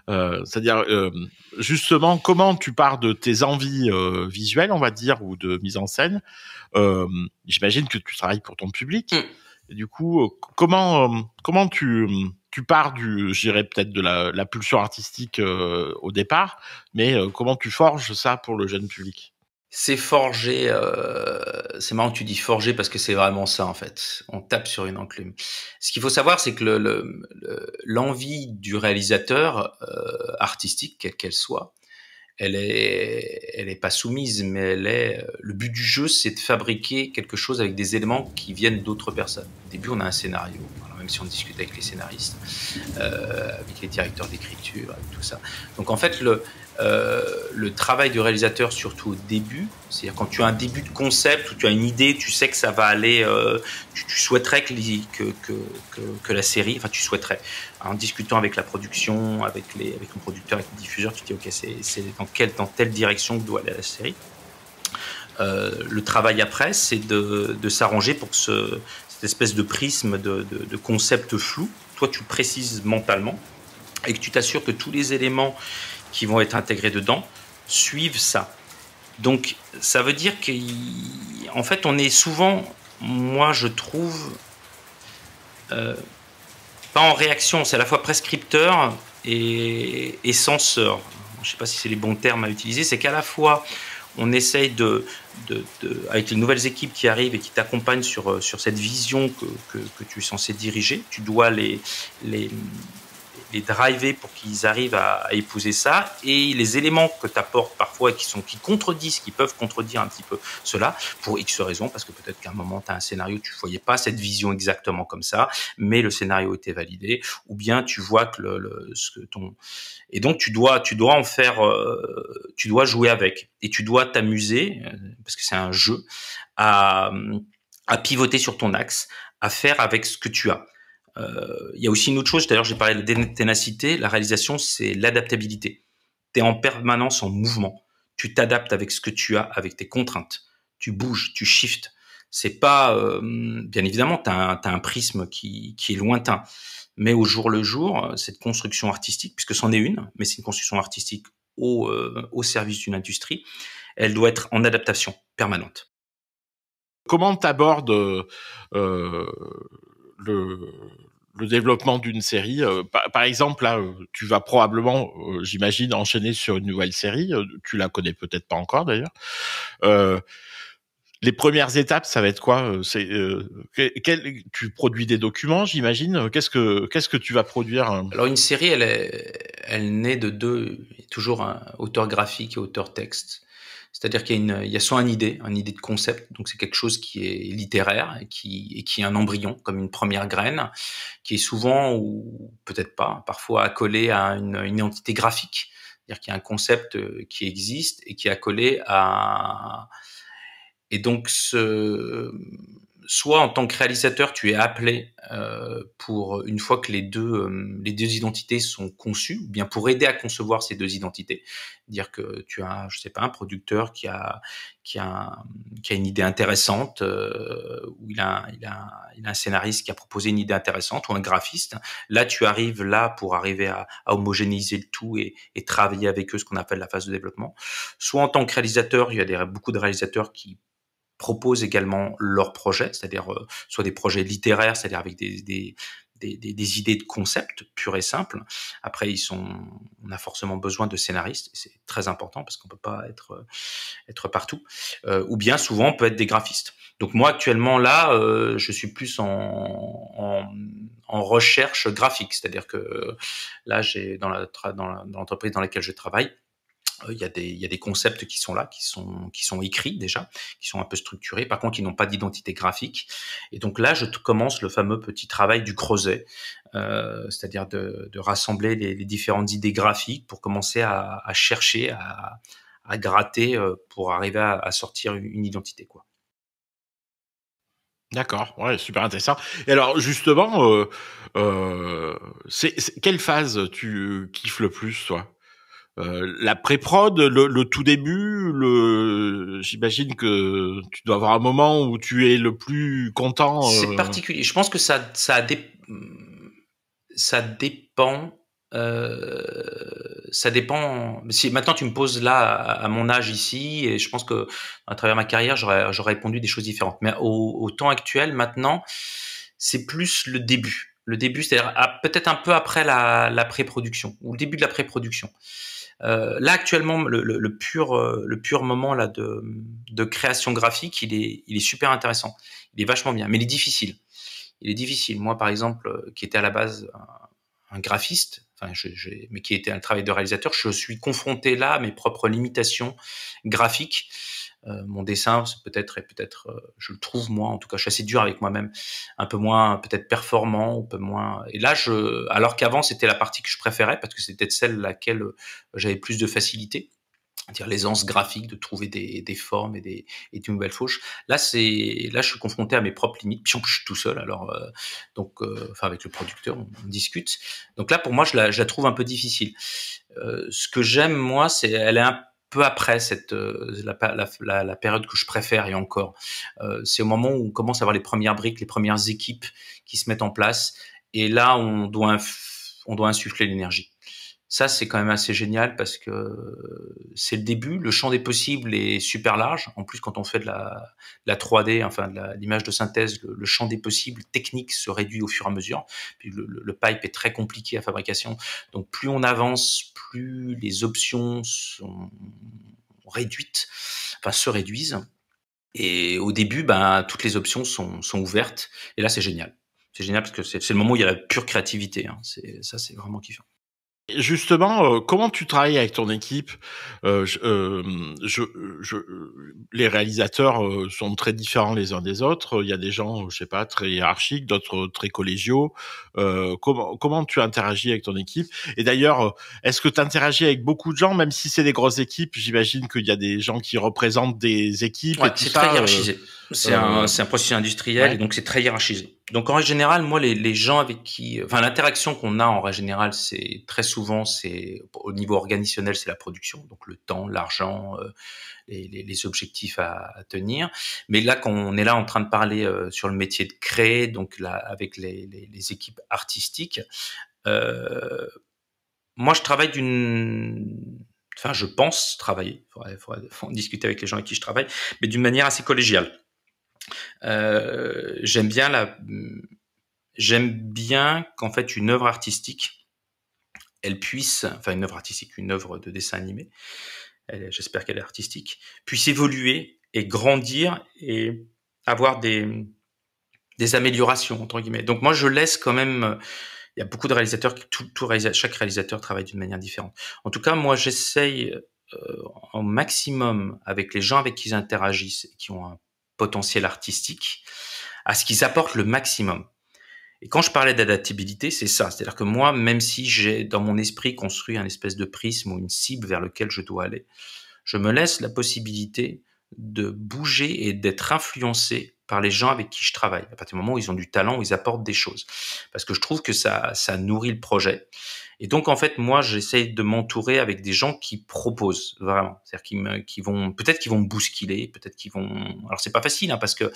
euh, c'est-à-dire, euh, justement, comment tu pars de tes envies euh, visuelles, on va dire, ou de mise en scène. J'imagine que tu travailles pour ton public. Mm. du coup, comment comment tu tu pars du, j'irais peut-être de la, pulsion artistique au départ, mais comment tu forges ça pour le jeune public c'est forgé. Euh, c'est marrant que tu dis forgé parce que c'est vraiment ça en fait. On tape sur une enclume. Ce qu'il faut savoir, c'est que l'envie le, du réalisateur euh, artistique, quelle qu'elle soit, elle est, elle est pas soumise, mais elle est. Euh, le but du jeu, c'est de fabriquer quelque chose avec des éléments qui viennent d'autres personnes. Au début, on a un scénario. Alors, même si on discute avec les scénaristes, euh, avec les directeurs d'écriture, avec tout ça. Donc en fait, le, euh, le travail du réalisateur, surtout au début, c'est-à-dire quand tu as un début de concept, ou tu as une idée, tu sais que ça va aller, euh, tu, souhaiterais que, la série, enfin tu souhaiterais, en discutant avec la production, avec, les, le producteur, avec le diffuseur, tu te dis ok, c'est dans, quelle, telle direction que doit aller la série. Euh, le travail après, c'est de, s'arranger pour que cette espèce de prisme de, de concept flou, toi tu le précises mentalement et que tu t'assures que tous les éléments qui vont être intégrés dedans suivent ça. Donc ça veut dire qu'en fait on est souvent, moi je trouve, euh, pas en réaction, c'est à la fois prescripteur et, censeur. Je ne sais pas si c'est les bons termes à utiliser, c'est qu'à la fois on essaye de, avec les nouvelles équipes qui arrivent et qui t'accompagnent sur, euh, sur cette vision que, que, que, tu es censé diriger, tu dois les, les les driver pour qu'ils arrivent à, épouser ça. Et les éléments que tu apportes parfois qui, sont, qui contredisent, qui peuvent contredire un petit peu cela, pour X raison parce que peut-être qu'à un moment, tu as un scénario, tu voyais pas cette vision exactement comme ça, mais le scénario était validé, ou bien tu vois que le, ce que ton... Et donc, tu dois, tu dois en faire, euh, tu dois jouer avec, et tu dois t'amuser, euh, parce que c'est un jeu, à, à pivoter sur ton axe, à faire avec ce que tu as. Euh, il y a aussi une autre chose, d'ailleurs j'ai parlé de ténacité, la réalisation c'est l'adaptabilité. Tu es en permanence en mouvement, tu t'adaptes avec ce que tu as, avec tes contraintes, tu bouges, tu shifts. C'est pas, euh, bien évidemment, tu as, un prisme qui, est lointain, mais au jour le jour, cette construction artistique, puisque c'en est une, mais c'est une construction artistique au, euh, service d'une industrie, elle doit être en adaptation permanente. Comment t'abordes euh, le le développement d'une série. Euh, par, exemple, là, euh, tu vas probablement, euh, j'imagine, enchaîner sur une nouvelle série. Tu la connais peut-être pas encore d'ailleurs. les premières étapes, ça va être quoi C'est tu produis des documents, j'imagine. Qu'est-ce que qu'est-ce que tu vas produire hein Alors une série, elle est, elle naît de deux toujours un auteur graphique et auteur texte. C'est-à-dire qu'il y, a une, il y a soit une idée, une idée de concept, donc c'est quelque chose qui est littéraire et qui, et qui est un embryon, comme une première graine, qui est souvent, ou peut-être pas, parfois accolé à une, une identité graphique. C'est-à-dire qu'il y a un concept euh, qui existe et qui est accolé à... Et donc ce soit en tant que réalisateur, tu es appelé euh, pour une fois que les deux euh, les deux identités sont conçues, ou bien pour aider à concevoir ces deux identités, dire que tu as, je sais pas, un producteur qui a qui a qui a une idée intéressante, euh, ou il a il a il a un scénariste qui a proposé une idée intéressante, ou un graphiste. Là, tu arrives là pour arriver à, homogénéiser le tout et, et travailler avec eux ce qu'on appelle la phase de développement. Soit en tant que réalisateur, il y a des, beaucoup de réalisateurs qui proposent également leurs projets, c'est-à-dire euh, soit des projets littéraires, c'est-à-dire avec des, des des, idées de concept pures et simples. Après, ils sont, on a forcément besoin de scénaristes, c'est très important parce qu'on peut pas être euh, être partout. Euh, ou bien souvent, on peut être des graphistes. Donc moi actuellement là, je suis plus en, en, en recherche graphique, c'est-à-dire que là, j'ai dans la dans l'entreprise dans laquelle je travaille, euh, il y, a des, concepts qui sont là, qui sont, écrits déjà, qui sont un peu structurés. Par contre, qui n'ont pas d'identité graphique. Et donc là, je commence le fameux petit travail du creuset, euh, c'est-à-dire de, rassembler les, différentes idées graphiques pour commencer à, chercher, à, gratter euh, pour arriver à, sortir une identité. quoi. D'accord, ouais, super intéressant. Et alors justement, quelle phase tu kiffes le plus, toi euh, la pré-prod, le, tout début, le, j'imagine que tu dois avoir un moment où tu es le plus content. Euh. C'est particulier. Je pense que ça, ça, dépend. Euh, ça dépend. Si maintenant tu me poses là à, mon âge ici, et je pense que à travers ma carrière, j'aurais, répondu des choses différentes. Mais au, temps actuel, maintenant, c'est plus le début. Le début, c'est-à-dire à, dire peut être un peu après la, la pré-production ou le début de la pré-production. Euh, là actuellement, le, pur, euh, le pur moment là de, de création graphique, il est, il est super intéressant. Il est vachement bien, mais il est difficile. Il est difficile. Moi, par exemple, euh, qui était à la base un, graphiste, enfin, mais qui était un travail de réalisateur, je suis confronté là à mes propres limitations graphiques. Euh, mon dessin peut-être et peut-être euh, je le trouve moi en tout cas je suis assez dur avec moi-même un peu moins peut-être performant un peu moins et là je alors qu'avant c'était la partie que je préférais parce que c'était celle laquelle euh, j'avais plus de facilité dire l'aisance graphique de trouver des, formes et des, et des nouvelles fauches. Là, c'est là, je suis confronté à mes propres limites. Puis suis tout seul, alors donc, enfin avec le producteur, on, discute. Donc là, pour moi, je la, trouve un peu difficile. ce que j'aime moi, c'est elle est un après cette euh, la, période que je préfère et encore. Euh, c'est au moment où on commence à avoir les premières briques, les premières équipes qui se mettent en place. Et là, on doit on doit insuffler l'énergie. Ça, c'est quand même assez génial parce que euh, c'est le début. Le champ des possibles est super large. En plus, quand on fait de la, la 3D, enfin de l'image de synthèse, le, champ des possibles techniques se réduit au fur et à mesure. Puis le, pipe est très compliqué à fabrication. Donc, plus on avance, plus les options sont réduites, enfin se réduisent. Et au début, ben, toutes les options sont, ouvertes. Et là, c'est génial. C'est génial parce que c'est le moment où il y a la pure créativité. Hein. Ça, c'est vraiment kiffant. Justement, euh, comment tu travailles avec ton équipe euh, euh, je, Les réalisateurs sont très différents les uns des autres. Il y a des gens, je sais pas, très hiérarchiques, d'autres très collégiaux. comment, comment tu interagis avec ton équipe Et d'ailleurs, est-ce que tu interagis avec beaucoup de gens, même si c'est des grosses équipes J'imagine qu'il y a des gens qui représentent des équipes. c'est très hiérarchisé. C'est un, un, processus industriel, et donc c'est très hiérarchisé donc en règle générale, moi, les, gens avec qui, enfin, l'interaction qu'on a en règle générale, c'est très souvent, c'est au niveau organisationnel, c'est la production, donc le temps, l'argent, euh, les, objectifs à, tenir. Mais là, qu'on est là en train de parler euh, sur le métier de créer, donc là, avec les, équipes artistiques, euh, moi, je travaille d'une Enfin, je pense travailler, il faudrait, discuter avec les gens avec qui je travaille, mais d'une manière assez collégiale. Euh, j'aime bien la, j'aime bien qu'en fait une œuvre artistique, elle puisse, enfin une œuvre artistique, une œuvre de dessin animé, j'espère qu'elle est artistique, puisse évoluer et grandir et avoir des, des améliorations entre guillemets. Donc moi je laisse quand même. Il y a beaucoup de réalisateurs qui tout, tout chaque réalisateur travaille d'une manière différente. En tout cas moi j'essaye euh, en au maximum avec les gens avec qui ils interagissent, qui ont un potentiel artistique, à ce qu'ils apportent le maximum. Et quand je parlais d'adaptabilité, c'est ça. C'est-à-dire que moi, même si j'ai dans mon esprit construit un espèce de prisme ou une cible vers lequel je dois aller, je me laisse la possibilité de bouger et d'être influencé par les gens avec qui je travaille, à partir du moment où ils ont du talent, où ils apportent des choses. Parce que je trouve que ça, ça nourrit le projet. Et donc, en fait, moi, j'essaie de m'entourer avec des gens qui proposent vraiment, c'est-à-dire qui, qui vont peut-être qu'ils vont me bousculer, peut-être qu'ils vont. Alors, c'est pas facile hein, parce que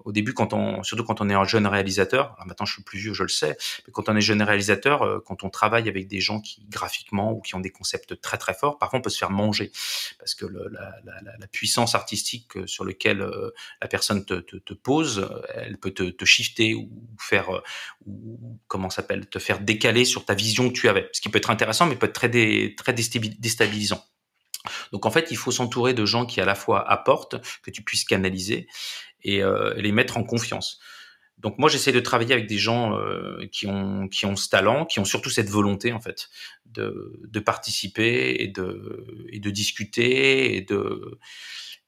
au début, quand on, surtout quand on est un jeune réalisateur, maintenant je suis plus vieux, je le sais, mais quand on est jeune réalisateur, euh, quand on travaille avec des gens qui graphiquement ou qui ont des concepts très très forts, parfois on peut se faire manger parce que le, la, la, la, puissance artistique euh, sur laquelle euh, la personne te, te, te pose, elle peut te, te shifter ou faire ou comment s'appelle, te faire décaler sur ta vision que tu avais ce qui peut être intéressant, mais peut être très, déstabilisant. Donc en fait, il faut s'entourer de gens qui à la fois apportent, que tu puisses canaliser et euh, les mettre en confiance. Donc moi, j'essaie de travailler avec des gens euh, qui ont qui ont ce talent, qui ont surtout cette volonté en fait de, participer et de et de discuter et de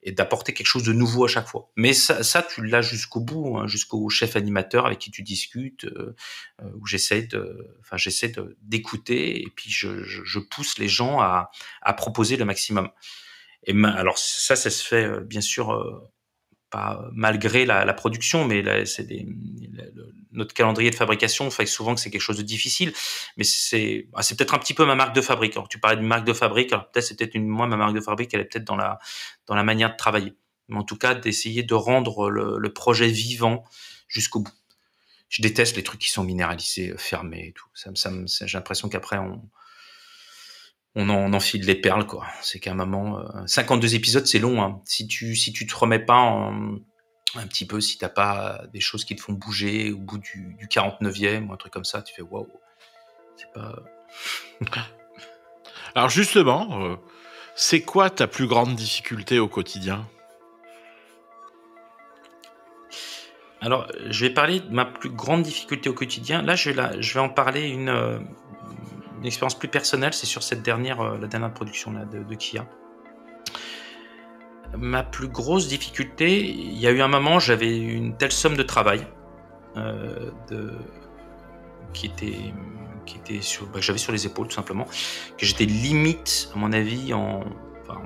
et d'apporter quelque chose de nouveau à chaque fois. Mais ça, tu l'as jusqu'au bout, hein, jusqu'au chef animateur avec qui tu discutes, euh, euh, où j'essaie de, enfin j'essaie d'écouter et puis je, pousse les gens à, proposer le maximum. Et alors ça, ça se fait euh, bien sûr pas euh, malgré la, production, mais c'est notre calendrier de fabrication fait souvent que c'est quelque chose de difficile. Mais c'est ah, c'est peut-être un petit peu ma marque de fabrique. Alors, tu parlais de marque de fabrique, alors peut-être c'est peut-être une moi ma marque de fabrique, elle est peut-être dans la dans la manière de travailler. Mais en tout cas, d'essayer de rendre le, projet vivant jusqu'au bout. Je déteste les trucs qui sont minéralisés, euh, fermés et tout. Ça, ça, ça j'ai l'impression qu'après on on en enfile les perles quoi. C'est qu'à un moment, 52 euh, épisodes, c'est long. Hein. Si tu si tu te remets pas en, un petit peu, si t'as pas des choses qui te font bouger au bout du, 49e ou un truc comme ça, tu fais waouh, c'est pas. Alors justement, euh, c'est quoi ta plus grande difficulté au quotidien Alors, je vais parler de ma plus grande difficulté au quotidien. Là, je je vais en parler une, euh, une expérience plus personnelle, c'est sur cette dernière, euh, la dernière production là, de, Kia. Ma plus grosse difficulté, il y a eu un moment, j'avais une telle somme de travail euh, de, qui était qui était sur, bah, j'avais sur les épaules tout simplement, que j'étais limite, à mon avis, en,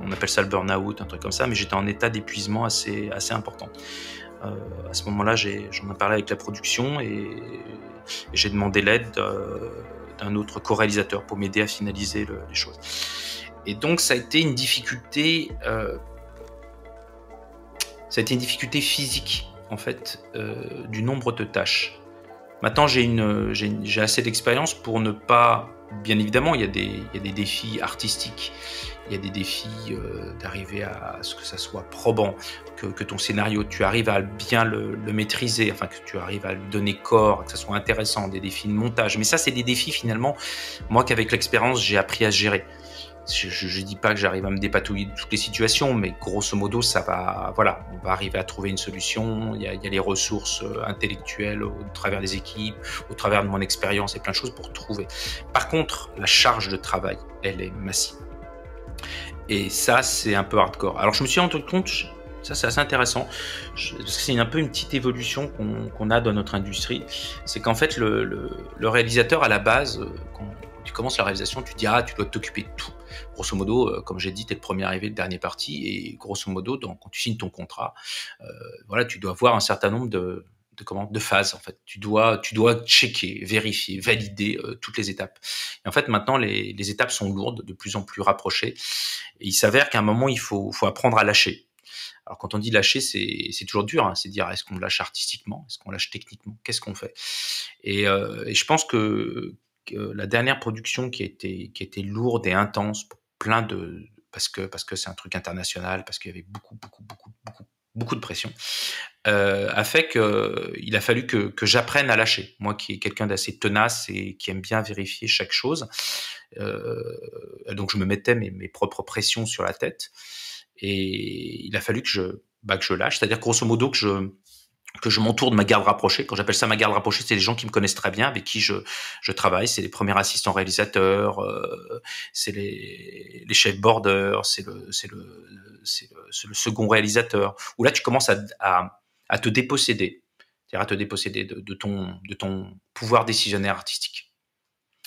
on appelle ça le burn-out, un truc comme ça, mais j'étais en état d'épuisement assez, assez important. Euh, à ce moment-là, j'en ai, parlé avec la production et, j'ai demandé l'aide euh, un autre co-réalisateur pour m'aider à finaliser les choses. Et donc ça a été une difficulté, euh, ça une difficulté physique en fait euh, du nombre de tâches. Maintenant j'ai j'ai assez d'expérience pour ne pas, bien évidemment il y, des, il y a des défis artistiques il y a des défis euh, d'arriver à ce que ça soit probant, que, ton scénario, tu arrives à bien le, maîtriser, enfin que tu arrives à lui donner corps, que ça soit intéressant, des défis de montage. Mais ça, c'est des défis finalement, moi qu'avec l'expérience, j'ai appris à gérer. Je ne dis pas que j'arrive à me dépatouiller de toutes les situations, mais grosso modo, ça va, voilà, on va arriver à trouver une solution. Il y a, les ressources euh, intellectuelles au travers des équipes, au travers de mon expérience et plein de choses pour trouver. Par contre, la charge de travail, elle est massive. Et ça, c'est un peu hardcore. Alors, je me suis rendu compte, ça c'est assez intéressant, c'est un peu une petite évolution qu'on a dans notre industrie. C'est qu'en fait, le, réalisateur, à la base, euh, quand tu commences la réalisation, tu dis Ah, tu dois t'occuper de tout. Grosso modo, euh, comme j'ai dit, tu es le premier arrivé, le dernier parti. Et grosso modo, quand tu signes ton contrat, euh, voilà, tu dois voir un certain nombre de de comment de phase en fait. Tu dois tu dois checker, vérifier, valider euh, toutes les étapes. Et en fait maintenant les, étapes sont lourdes, de plus en plus rapprochées. Et il s'avère qu'à un moment il faut faut apprendre à lâcher. Alors quand on dit lâcher, c'est toujours dur, hein. c'est dire est-ce qu'on lâche artistiquement, est-ce qu'on lâche techniquement, qu'est-ce qu'on fait et, euh, je pense que, la dernière production qui était qui lourde et intense plein de parce que parce que c'est un truc international, parce qu'il y avait beaucoup beaucoup beaucoup beaucoup beaucoup de pression, euh, a fait qu'il a fallu que, j'apprenne à lâcher. Moi qui est quelqu'un d'assez tenace et qui aime bien vérifier chaque chose, euh, donc je me mettais mes, propres pressions sur la tête et il a fallu que je, bah, que je lâche, c'est-à-dire grosso modo que je que je m'entoure de ma garde rapprochée. Quand j'appelle ça ma garde rapprochée, c'est les gens qui me connaissent très bien, avec qui je, je travaille. C'est les premiers assistants réalisateurs, euh, c'est les, chefs borders, c'est le, c'est le, le, le, second réalisateur. Où là, tu commences à, à, te déposséder, cest à te déposséder de, ton, de ton pouvoir décisionnaire artistique.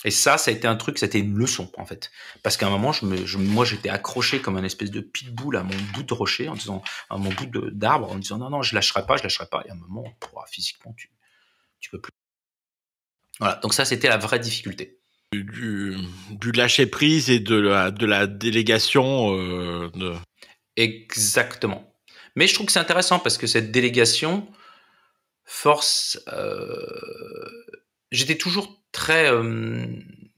Et ça, ça a été un truc, c'était une leçon en fait. Parce qu'à un moment, je moi, j'étais accroché comme un espèce de pitbull à mon bout de rocher, en disant, à mon bout d'arbre, en disant non, non, je lâcherai pas, je lâcherai pas. Et à un moment, pourra, physiquement, tu, tu peux plus. Voilà. Donc ça, c'était la vraie difficulté. Du, lâcher prise et de la, de la délégation. Euh, de... Exactement. Mais je trouve que c'est intéressant parce que cette délégation force. Euh, j'étais toujours très. y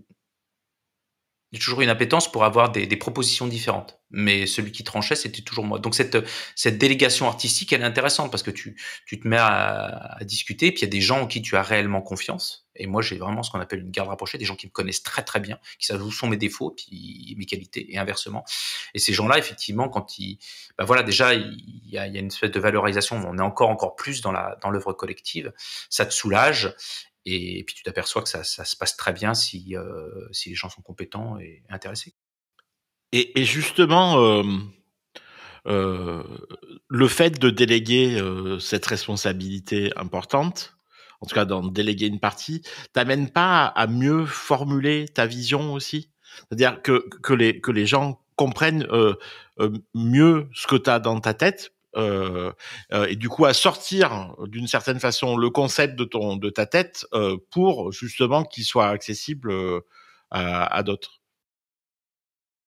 j'ai toujours une appétence pour avoir des, propositions différentes. Mais celui qui tranchait, c'était toujours moi. Donc cette, cette délégation artistique, elle est intéressante parce que tu, te mets à, discuter, puis il y a des gens en qui tu as réellement confiance. Et moi, j'ai vraiment ce qu'on appelle une garde rapprochée, des gens qui me connaissent très très bien, qui savent où sont mes défauts, puis mes qualités, et inversement. Et ces gens-là, effectivement, quand ils... Ben voilà, déjà, il y, a, une espèce de valorisation, on est encore encore plus dans l'œuvre dans collective, ça te soulage, et, puis tu t'aperçois que ça, se passe très bien si, euh, si les gens sont compétents et intéressés. Et, justement, euh, euh, le fait de déléguer cette responsabilité importante, en tout cas d'en déléguer une partie, t'amène pas à mieux formuler ta vision aussi C'est-à-dire que, que, les, que les gens comprennent mieux ce que tu as dans ta tête euh, euh, et du coup à sortir euh, d'une certaine façon le concept de ton de ta tête pour justement qu'il soit accessible à, à d'autres.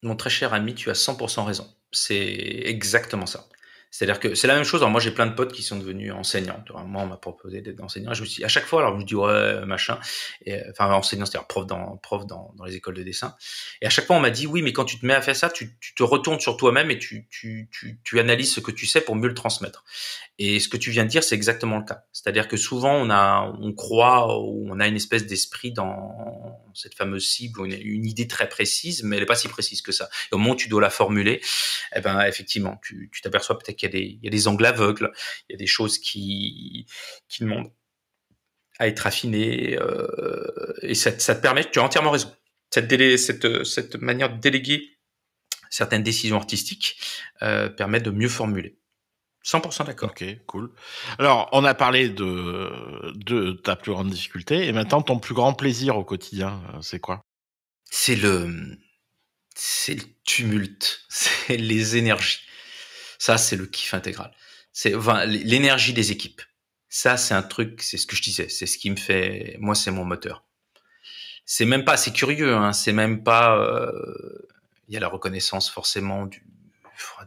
Mon très cher ami, tu as 100% raison. C'est exactement ça. C'est-à-dire que c'est la même chose. Alors moi, j'ai plein de potes qui sont devenus enseignants. Moi, on m'a proposé d'être enseignant. Je me suis à chaque fois, alors je me dis ouais, machin. Et, euh, enfin, enseignant, c'est-à-dire prof dans prof dans, les écoles de dessin. Et à chaque fois, on m'a dit oui, mais quand tu te mets à faire ça, tu, te retournes sur toi-même et tu, tu, analyses ce que tu sais pour mieux le transmettre. Et ce que tu viens de dire, c'est exactement le cas. C'est-à-dire que souvent, on a, on croit, on a une espèce d'esprit dans cette fameuse cible une, idée très précise, mais elle n'est pas si précise que ça. Et au moment où tu dois la formuler, eh ben, effectivement, tu t'aperçois peut-être qu'il y, y, a des angles aveugles, il y a des choses qui, qui demandent à être affinées, euh, et ça, te permet, tu as entièrement raison. Cette, délai, cette, cette manière de déléguer certaines décisions artistiques euh, permet de mieux formuler. 100% d'accord. Ok, cool. Alors, on a parlé de, de ta plus grande difficulté, et maintenant, ton plus grand plaisir au quotidien, euh, c'est quoi C'est le, c'est le tumulte, c'est les énergies. Ça, c'est le kiff intégral. C'est l'énergie des équipes. Ça, c'est un truc, c'est ce que je disais, c'est ce qui me fait, moi, c'est mon moteur. C'est même pas, c'est curieux, hein, c'est même pas, euh, il y a la reconnaissance forcément du,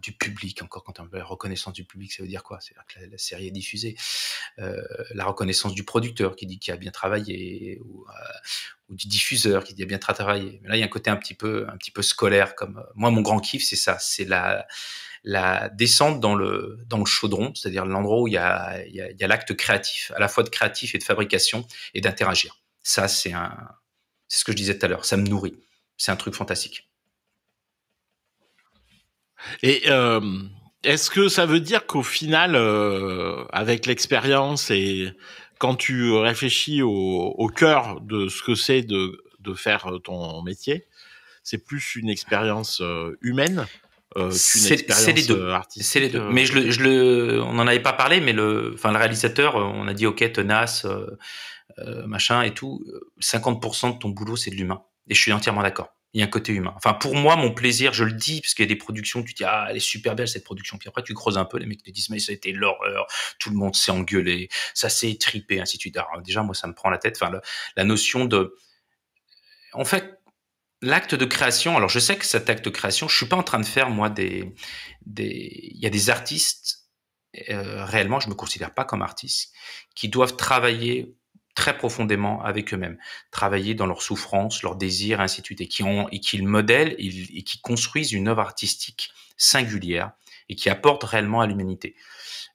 du public, encore quand on parle reconnaissance du public, ça veut dire quoi C'est-à-dire que la, série est diffusée. Euh, la reconnaissance du producteur qui dit qu'il a bien travaillé, ou, euh, du diffuseur qui dit qu'il a bien travaillé. Mais là, il y a un côté un petit peu, un petit peu scolaire. Comme euh, Moi, mon grand kiff, c'est ça, c'est la, la descente dans le, dans le chaudron, c'est-à-dire l'endroit où il y a, il y a l'acte créatif, à la fois de créatif et de fabrication, et d'interagir. Ça, c'est un... C'est ce que je disais tout à l'heure, ça me nourrit. C'est un truc fantastique. Et euh, est-ce que ça veut dire qu'au final, euh, avec l'expérience et quand tu réfléchis au, au cœur de ce que c'est de, faire ton métier, c'est plus une expérience euh, humaine euh, c'est les deux. C'est les deux. Mais je le, on n'en avait pas parlé, mais le, enfin le réalisateur, on a dit ok tenace, euh, machin et tout. 50% de ton boulot c'est de l'humain. Et je suis entièrement d'accord il y a un côté humain. Enfin, pour moi, mon plaisir, je le dis, parce qu'il y a des productions, tu dis, ah, elle est super belle cette production. Puis après, tu creuses un peu, les mecs te disent, mais ça a été l'horreur, tout le monde s'est engueulé, ça s'est tripé ainsi de suite. déjà, moi, ça me prend la tête. Enfin, la notion de. En fait, l'acte de création, alors je sais que cet acte de création, je suis pas en train de faire, moi, des. Il y a des artistes, euh, réellement, je ne me considère pas comme artiste, qui doivent travailler très profondément avec eux-mêmes, travailler dans leurs souffrances, leurs désirs, ainsi de suite, et qui ont et qui modèlent et, qui construisent une œuvre artistique singulière et qui apporte réellement à l'humanité.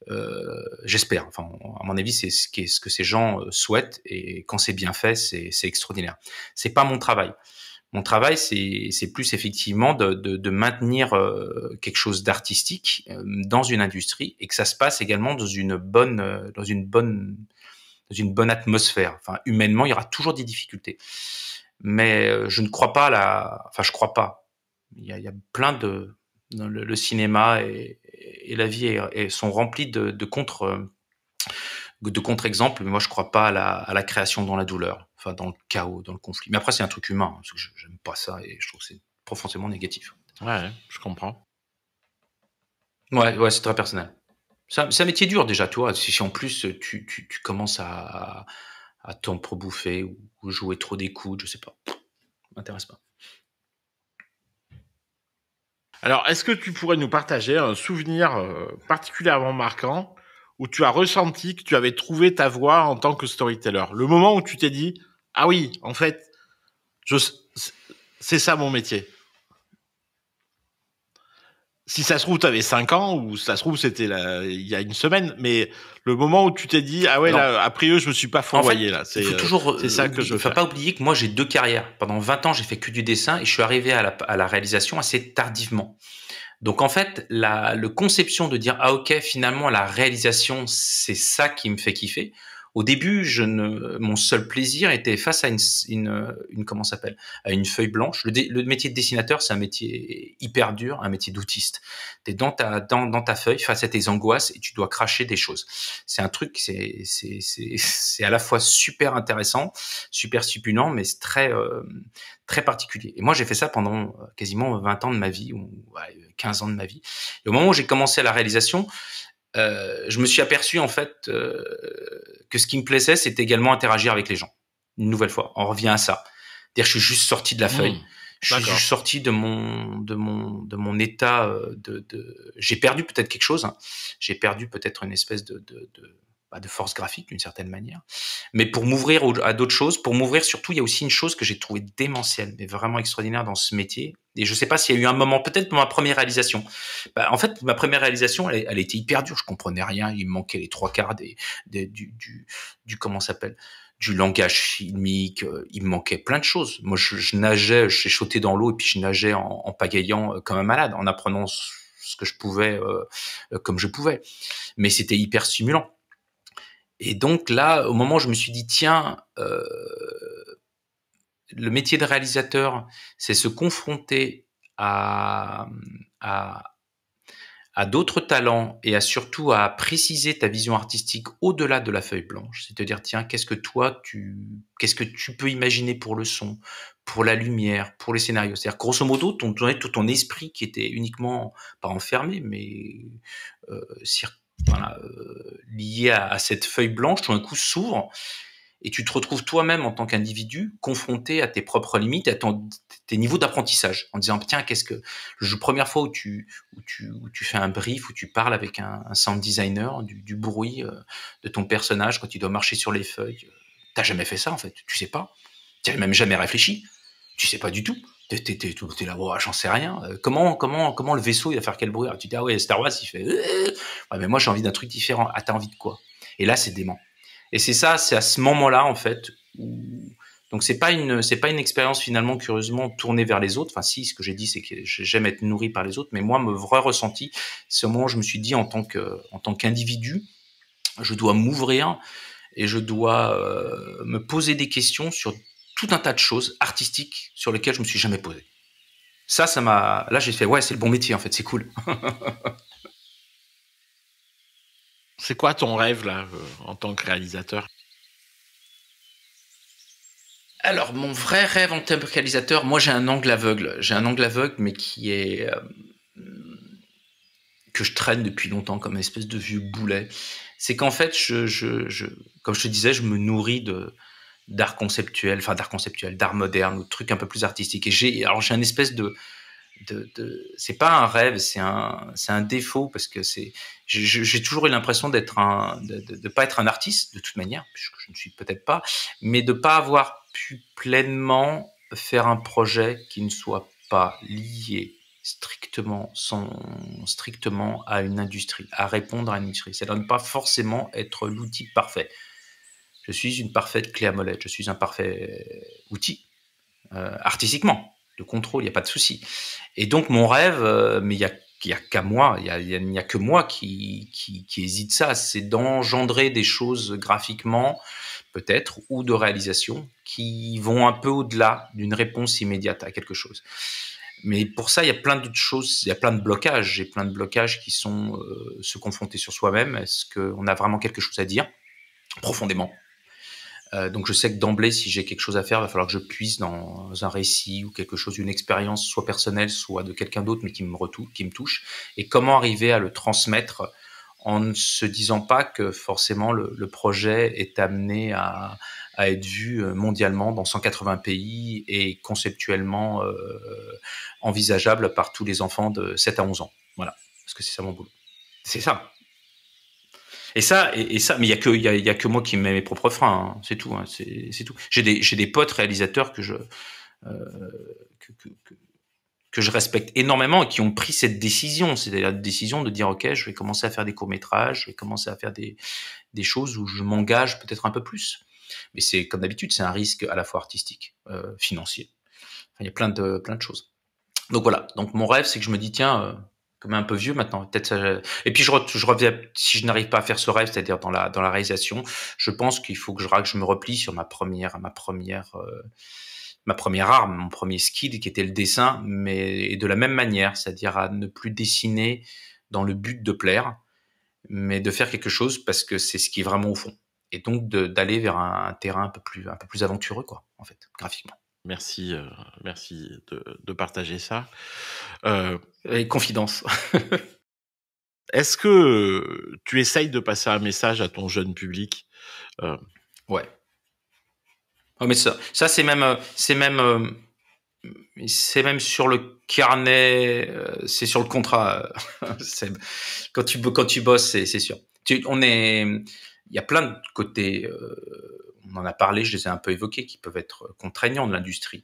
Euh, J'espère. Enfin, à mon avis, c'est ce, ce, que ces gens euh, souhaitent et quand c'est bien fait, c'est extraordinaire. C'est pas mon travail. Mon travail, c'est plus effectivement de, de, de, maintenir euh, quelque chose d'artistique euh, dans une industrie et que ça se passe également dans une bonne, dans une bonne dans une bonne atmosphère. Enfin, humainement, il y aura toujours des difficultés. Mais euh, je ne crois pas à la. Enfin, je crois pas. Il y a, plein de. le, cinéma et, la vie sont remplis de, contre euh, de contre-exemples, mais moi je crois pas à la, création dans la douleur, enfin dans le chaos, dans le conflit. Mais après c'est un truc humain, Je que pas ça et je trouve que c'est profondément négatif. Ouais, je comprends. Ouais, ouais, c'est très personnel. C'est un, métier dur déjà, toi. Si en plus euh, tu, tu, commences à, à probouffer ou, ou jouer trop des coudes, je sais pas. M'intéresse pas. Alors, est-ce que tu pourrais nous partager un souvenir euh, particulièrement marquant où tu as ressenti que tu avais trouvé ta voie en tant que storyteller Le moment où tu t'es dit Ah oui, en fait, c'est ça mon métier si ça se trouve, avais 5 ans, ou ça se trouve, c'était il y a une semaine, mais le moment où tu t'es dit, ah ouais, là, a priori, je me suis pas fourvoyé, là. C'est euh, toujours, c'est ça que euh, je pas oublier que moi, j'ai deux carrières. Pendant 20 ans, j'ai fait que du dessin et je suis arrivé à la, réalisation assez tardivement. Donc, en fait, la conception de dire, ah ok, finalement, la réalisation, c'est ça qui me fait kiffer. Au début, je ne, mon seul plaisir était face à une, une, une comment s'appelle, à une feuille blanche. Le, le métier de dessinateur, c'est un métier hyper dur, un métier d'outiste. T'es dans ta, dans, dans ta feuille, face à tes angoisses et tu dois cracher des choses. C'est un truc, c'est, c'est, c'est, à la fois super intéressant, super suppunant, mais c'est très, euh, très particulier. Et moi, j'ai fait ça pendant euh, quasiment 20 ans de ma vie, ou 15 ans de ma vie. au moment où j'ai commencé à la réalisation, euh, je me suis aperçu en fait euh, que ce qui me plaisait, c'était également interagir avec les gens. Une nouvelle fois, on revient à ça. C'est-à-dire, je suis juste sorti de la mmh. feuille. je suis sorti de mon de mon de mon état euh, de, j'ai perdu peut-être quelque chose. Hein. J'ai perdu peut-être une espèce de de force graphique d'une certaine manière. Mais pour m'ouvrir à d'autres choses, pour m'ouvrir surtout, il y a aussi une chose que j'ai trouvée démentielle, mais vraiment extraordinaire dans ce métier. Et je sais pas s'il y a eu un moment, peut-être pour ma première réalisation. Bah, en fait, ma première réalisation, elle, était hyper dure. Je comprenais rien. Il me manquait les trois quarts des, du, du, du, comment s'appelle du langage filmique, euh, il me manquait plein de choses. Moi, je, je nageais, je sauté dans l'eau et puis je nageais en, en pagayant euh, comme un malade, en apprenant ce que je pouvais euh, comme je pouvais. Mais c'était hyper stimulant. Et donc là, au moment où je me suis dit, tiens, euh, le métier de réalisateur, c'est se confronter à, à, d'autres talents et à surtout à préciser ta vision artistique au-delà de la feuille blanche. C'est-à-dire, tiens, qu'est-ce que toi, tu, qu'est-ce que tu peux imaginer pour le son, pour la lumière, pour les scénarios. C'est-à-dire, grosso modo, ton, tout ton esprit qui était uniquement, pas enfermé, mais euh, voilà, euh, à, cette feuille blanche tout un coup s'ouvre et tu te retrouves toi-même en tant qu'individu confronté à tes propres limites, à tes niveaux d'apprentissage, en disant tiens qu'est-ce que je première fois où tu, où tu tu fais un brief où tu parles avec un, sound designer du, bruit euh, de ton personnage quand il doit marcher sur les feuilles, euh, t'as jamais fait ça en fait, tu sais pas, tu' as même jamais réfléchi, tu sais pas du tout, t'es, là, oh, j'en sais rien. Euh, comment, comment, comment le vaisseau, il va faire quel bruit Tu dis, ah ouais, Star Wars, il fait, euh. mais moi, j'ai envie d'un truc différent. Ah, t'as envie de quoi Et là, c'est dément. Et c'est ça, c'est à ce moment-là, en fait, donc c'est pas une, c'est pas une expérience finalement curieusement tournée vers les autres. Enfin, si, ce que j'ai dit, c'est que j'aime être nourri par les autres, mais moi, mon vrai ressenti, c'est au moment où je me suis dit, en tant que, en tant qu'individu, je dois m'ouvrir et je dois euh, me poser des questions sur tout un tas de choses artistiques sur lesquelles je me suis jamais posé. Ça, ça m'a. Là, j'ai fait ouais, c'est le bon métier en fait, c'est cool. c'est quoi ton rêve là euh, en tant que réalisateur Alors mon vrai rêve en tant que réalisateur, moi j'ai un angle aveugle. J'ai un angle aveugle, mais qui est euh, que je traîne depuis longtemps comme une espèce de vieux boulet. C'est qu'en fait, je, je, comme je te disais, je me nourris de d'art conceptuel, enfin d'art conceptuel, d'art moderne ou de trucs un peu plus artistiques. Et j'ai, alors j'ai espèce de, de, c'est pas un rêve, c'est un, défaut parce que j'ai toujours eu l'impression d'être de, ne pas être un artiste de toute manière, puisque je ne suis peut-être pas, mais de pas avoir pu pleinement faire un projet qui ne soit pas lié strictement, strictement à une industrie, à répondre à une industrie. Ça ne pas forcément être l'outil parfait je suis une parfaite clé à molette, je suis un parfait outil, euh, artistiquement, de contrôle, il n'y a pas de souci. Et donc mon rêve, euh, mais il n'y a, qu'à moi, il n'y a, que moi qui, qui, hésite ça, c'est d'engendrer des choses graphiquement, peut-être, ou de réalisation, qui vont un peu au-delà d'une réponse immédiate à quelque chose. Mais pour ça, il y a plein d'autres choses, il y a plein de blocages, j'ai plein de blocages qui sont euh, se confronter sur soi-même. Est-ce qu'on a vraiment quelque chose à dire profondément euh, donc je sais que d'emblée, si j'ai quelque chose à faire, il va falloir que je puisse dans un récit ou quelque chose, une expérience, soit personnelle, soit de quelqu'un d'autre, mais qui me, qui me touche. Et comment arriver à le transmettre en ne se disant pas que forcément le, projet est amené à, être vu euh, mondialement dans 180 pays et conceptuellement euh, envisageable par tous les enfants de 7 à 11 ans. Voilà, parce que c'est ça mon boulot. C'est ça. Et ça, et, ça, mais il y a que il y que moi qui mets mes propres freins. Hein. C'est tout. Hein. C'est tout. J'ai des potes réalisateurs que je euh, que, je respecte énormément et qui ont pris cette décision, c'est-à-dire la décision de dire ok, je vais commencer à faire des courts métrages, je vais commencer à faire des des choses où je m'engage peut-être un peu plus. Mais c'est comme d'habitude, c'est un risque à la fois artistique, euh, financier. il y a plein de plein de choses. Donc voilà. Donc mon rêve, c'est que je me dis tiens euh, comme un peu vieux maintenant. peut euh, Et puis je, je reviens. Si je n'arrive pas à faire ce rêve, c'est-à-dire dans la dans la réalisation, je pense qu'il faut que je, que je me replie sur ma première ma première euh, ma première arme, mon premier skill qui était le dessin, mais de la même manière, c'est-à-dire à ne plus dessiner dans le but de plaire, mais de faire quelque chose parce que c'est ce qui est vraiment au fond. Et donc d'aller vers un, un, terrain un peu plus un peu plus aventureux quoi, en fait, graphiquement. Merci, euh, merci de, partager ça. Euh, et confidence. Est-ce que tu essayes de passer un message à ton jeune public euh? Ouais. Oh, mais ça, ça c'est même, euh, c'est même, c'est même sur le carnet, c'est sur le contrat. quand tu quand tu bosses, c'est sûr. Tu, on est, il y a plein de côtés on en a parlé, je les ai un peu évoqués, qui peuvent être contraignants de l'industrie.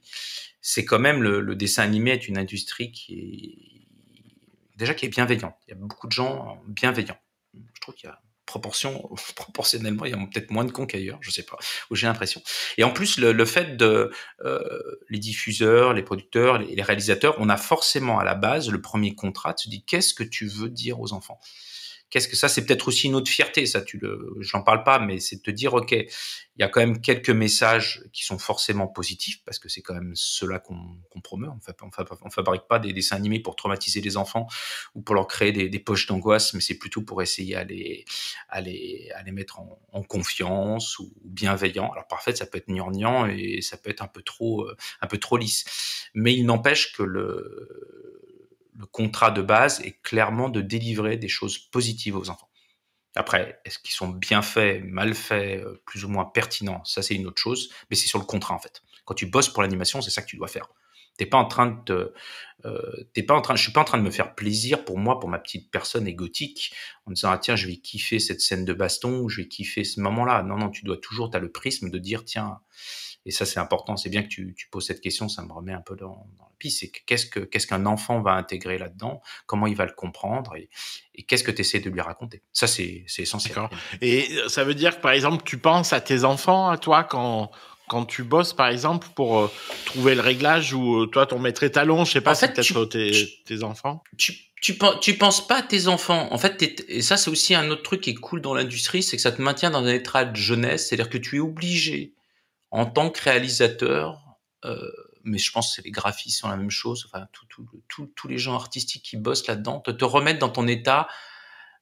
C'est quand même le, dessin animé est une industrie qui est déjà qui est bienveillante. Il y a beaucoup de gens bienveillants. Je trouve qu'il y a proportionnellement, il y a peut-être moins de cons qu'ailleurs, je sais pas, où j'ai l'impression. Et en plus, le, fait de euh, les diffuseurs, les producteurs, les, réalisateurs, on a forcément à la base le premier contrat, se dis qu'est-ce que tu veux dire aux enfants Qu'est-ce que ça C'est peut-être aussi une autre fierté, ça, tu le, je n'en parle pas, mais c'est de te dire, ok, il y a quand même quelques messages qui sont forcément positifs parce que c'est quand même cela qu'on qu promeut. On ne fabrique pas des dessins animés pour traumatiser les enfants ou pour leur créer des, des poches d'angoisse, mais c'est plutôt pour essayer à les, à les, à les mettre en, en, confiance ou bienveillant. Alors parfait, ça peut être gnangnan et ça peut être un peu trop, euh, un peu trop lisse, mais il n'empêche que le le contrat de base est clairement de délivrer des choses positives aux enfants. Après, est-ce qu'ils sont bien faits, mal faits, euh, plus ou moins pertinents Ça, c'est une autre chose, mais c'est sur le contrat en fait. Quand tu bosses pour l'animation, c'est ça que tu dois faire. T'es pas en train de, euh, t'es pas en train, je suis pas en train de me faire plaisir pour moi, pour ma petite personne égotique, en disant ah tiens, je vais kiffer cette scène de baston, je vais kiffer ce moment-là. Non, non, tu dois toujours, tu as le prisme de dire tiens, et ça, c'est important. C'est bien que tu, poses cette question. Ça me remet un peu dans, dans la piste. C'est qu'est-ce que qu'est-ce qu'un enfant va intégrer là-dedans Comment il va le comprendre Et, qu'est-ce que tu essaies de lui raconter Ça, c'est c'est essentiel. Et euh, ça veut dire que par exemple, tu penses à tes enfants, à toi, quand quand tu bosses, par exemple, pour euh, trouver le réglage ou euh, toi, ton maître étalon, je sais pas, si peut-être tes, tes, enfants. Tu, tu, penses pas à tes enfants. En fait, et ça, c'est aussi un autre truc qui est cool dans l'industrie, c'est que ça te maintient dans un état de jeunesse, c'est-à-dire que tu es obligé en tant que réalisateur, euh, mais je pense que les graphistes sont la même chose, enfin, tous les gens artistiques qui bossent là-dedans, te, te remettre dans ton état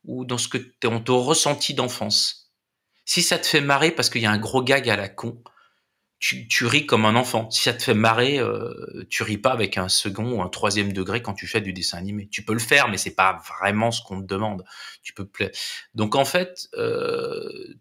ou dans ce que on te ressenti d'enfance. Si ça te fait marrer parce qu'il y a un gros gag à la con, tu, ris comme un enfant. Si ça te fait marrer, euh, tu ris pas avec un second ou un troisième degré quand tu fais du dessin animé. Tu peux le faire, mais c'est pas vraiment ce qu'on te demande. Tu peux Donc en fait, euh,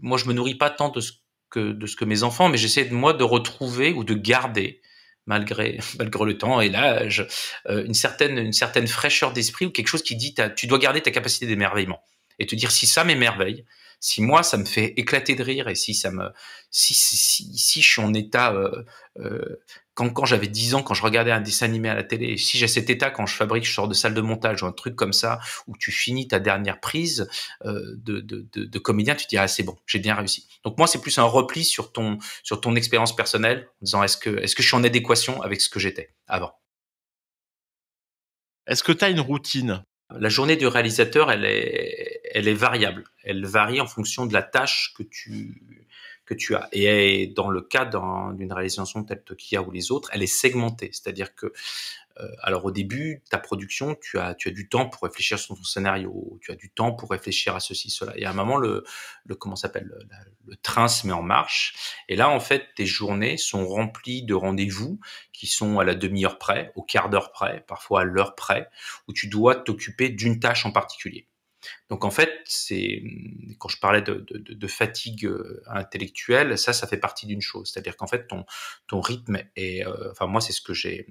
moi je me nourris pas tant de ce de ce que mes enfants, mais j'essaie de moi de retrouver ou de garder malgré malgré le temps et l'âge euh, une certaine une certaine fraîcheur d'esprit ou quelque chose qui dit tu dois garder ta capacité d'émerveillement et te dire si ça m'émerveille si moi, ça me fait éclater de rire et si ça me, si, je suis en état, euh, euh, quand, quand j'avais 10 ans, quand je regardais un dessin animé à la télé, si j'ai cet état quand je fabrique, je sors de salle de montage ou un truc comme ça, où tu finis ta dernière prise euh, de, comédien, tu te dis ah c'est bon, j'ai bien réussi. Donc moi c'est plus un repli sur ton sur ton expérience personnelle, en disant est-ce que est-ce que je suis en adéquation avec ce que j'étais avant. Est-ce que tu as une routine La journée du réalisateur, elle est elle est variable. Elle varie en fonction de la tâche que tu, que tu as. Et dans le cas d'une réalisation telle Tokia ou les autres, elle est segmentée. C'est-à-dire que, euh, alors au début, ta production, tu as, tu as du temps pour réfléchir sur ton scénario, tu as du temps pour réfléchir à ceci, cela. Et à un moment, le, le comment s'appelle, le, le, train se met en marche. Et là, en fait, tes journées sont remplies de rendez-vous qui sont à la demi-heure près, au quart d'heure près, parfois à l'heure près, où tu dois t'occuper d'une tâche en particulier. Donc en fait, c'est quand je parlais de, fatigue euh, intellectuelle, ça, ça fait partie d'une chose. C'est-à-dire qu'en fait, ton, rythme est, euh, enfin moi, c'est ce que j'ai,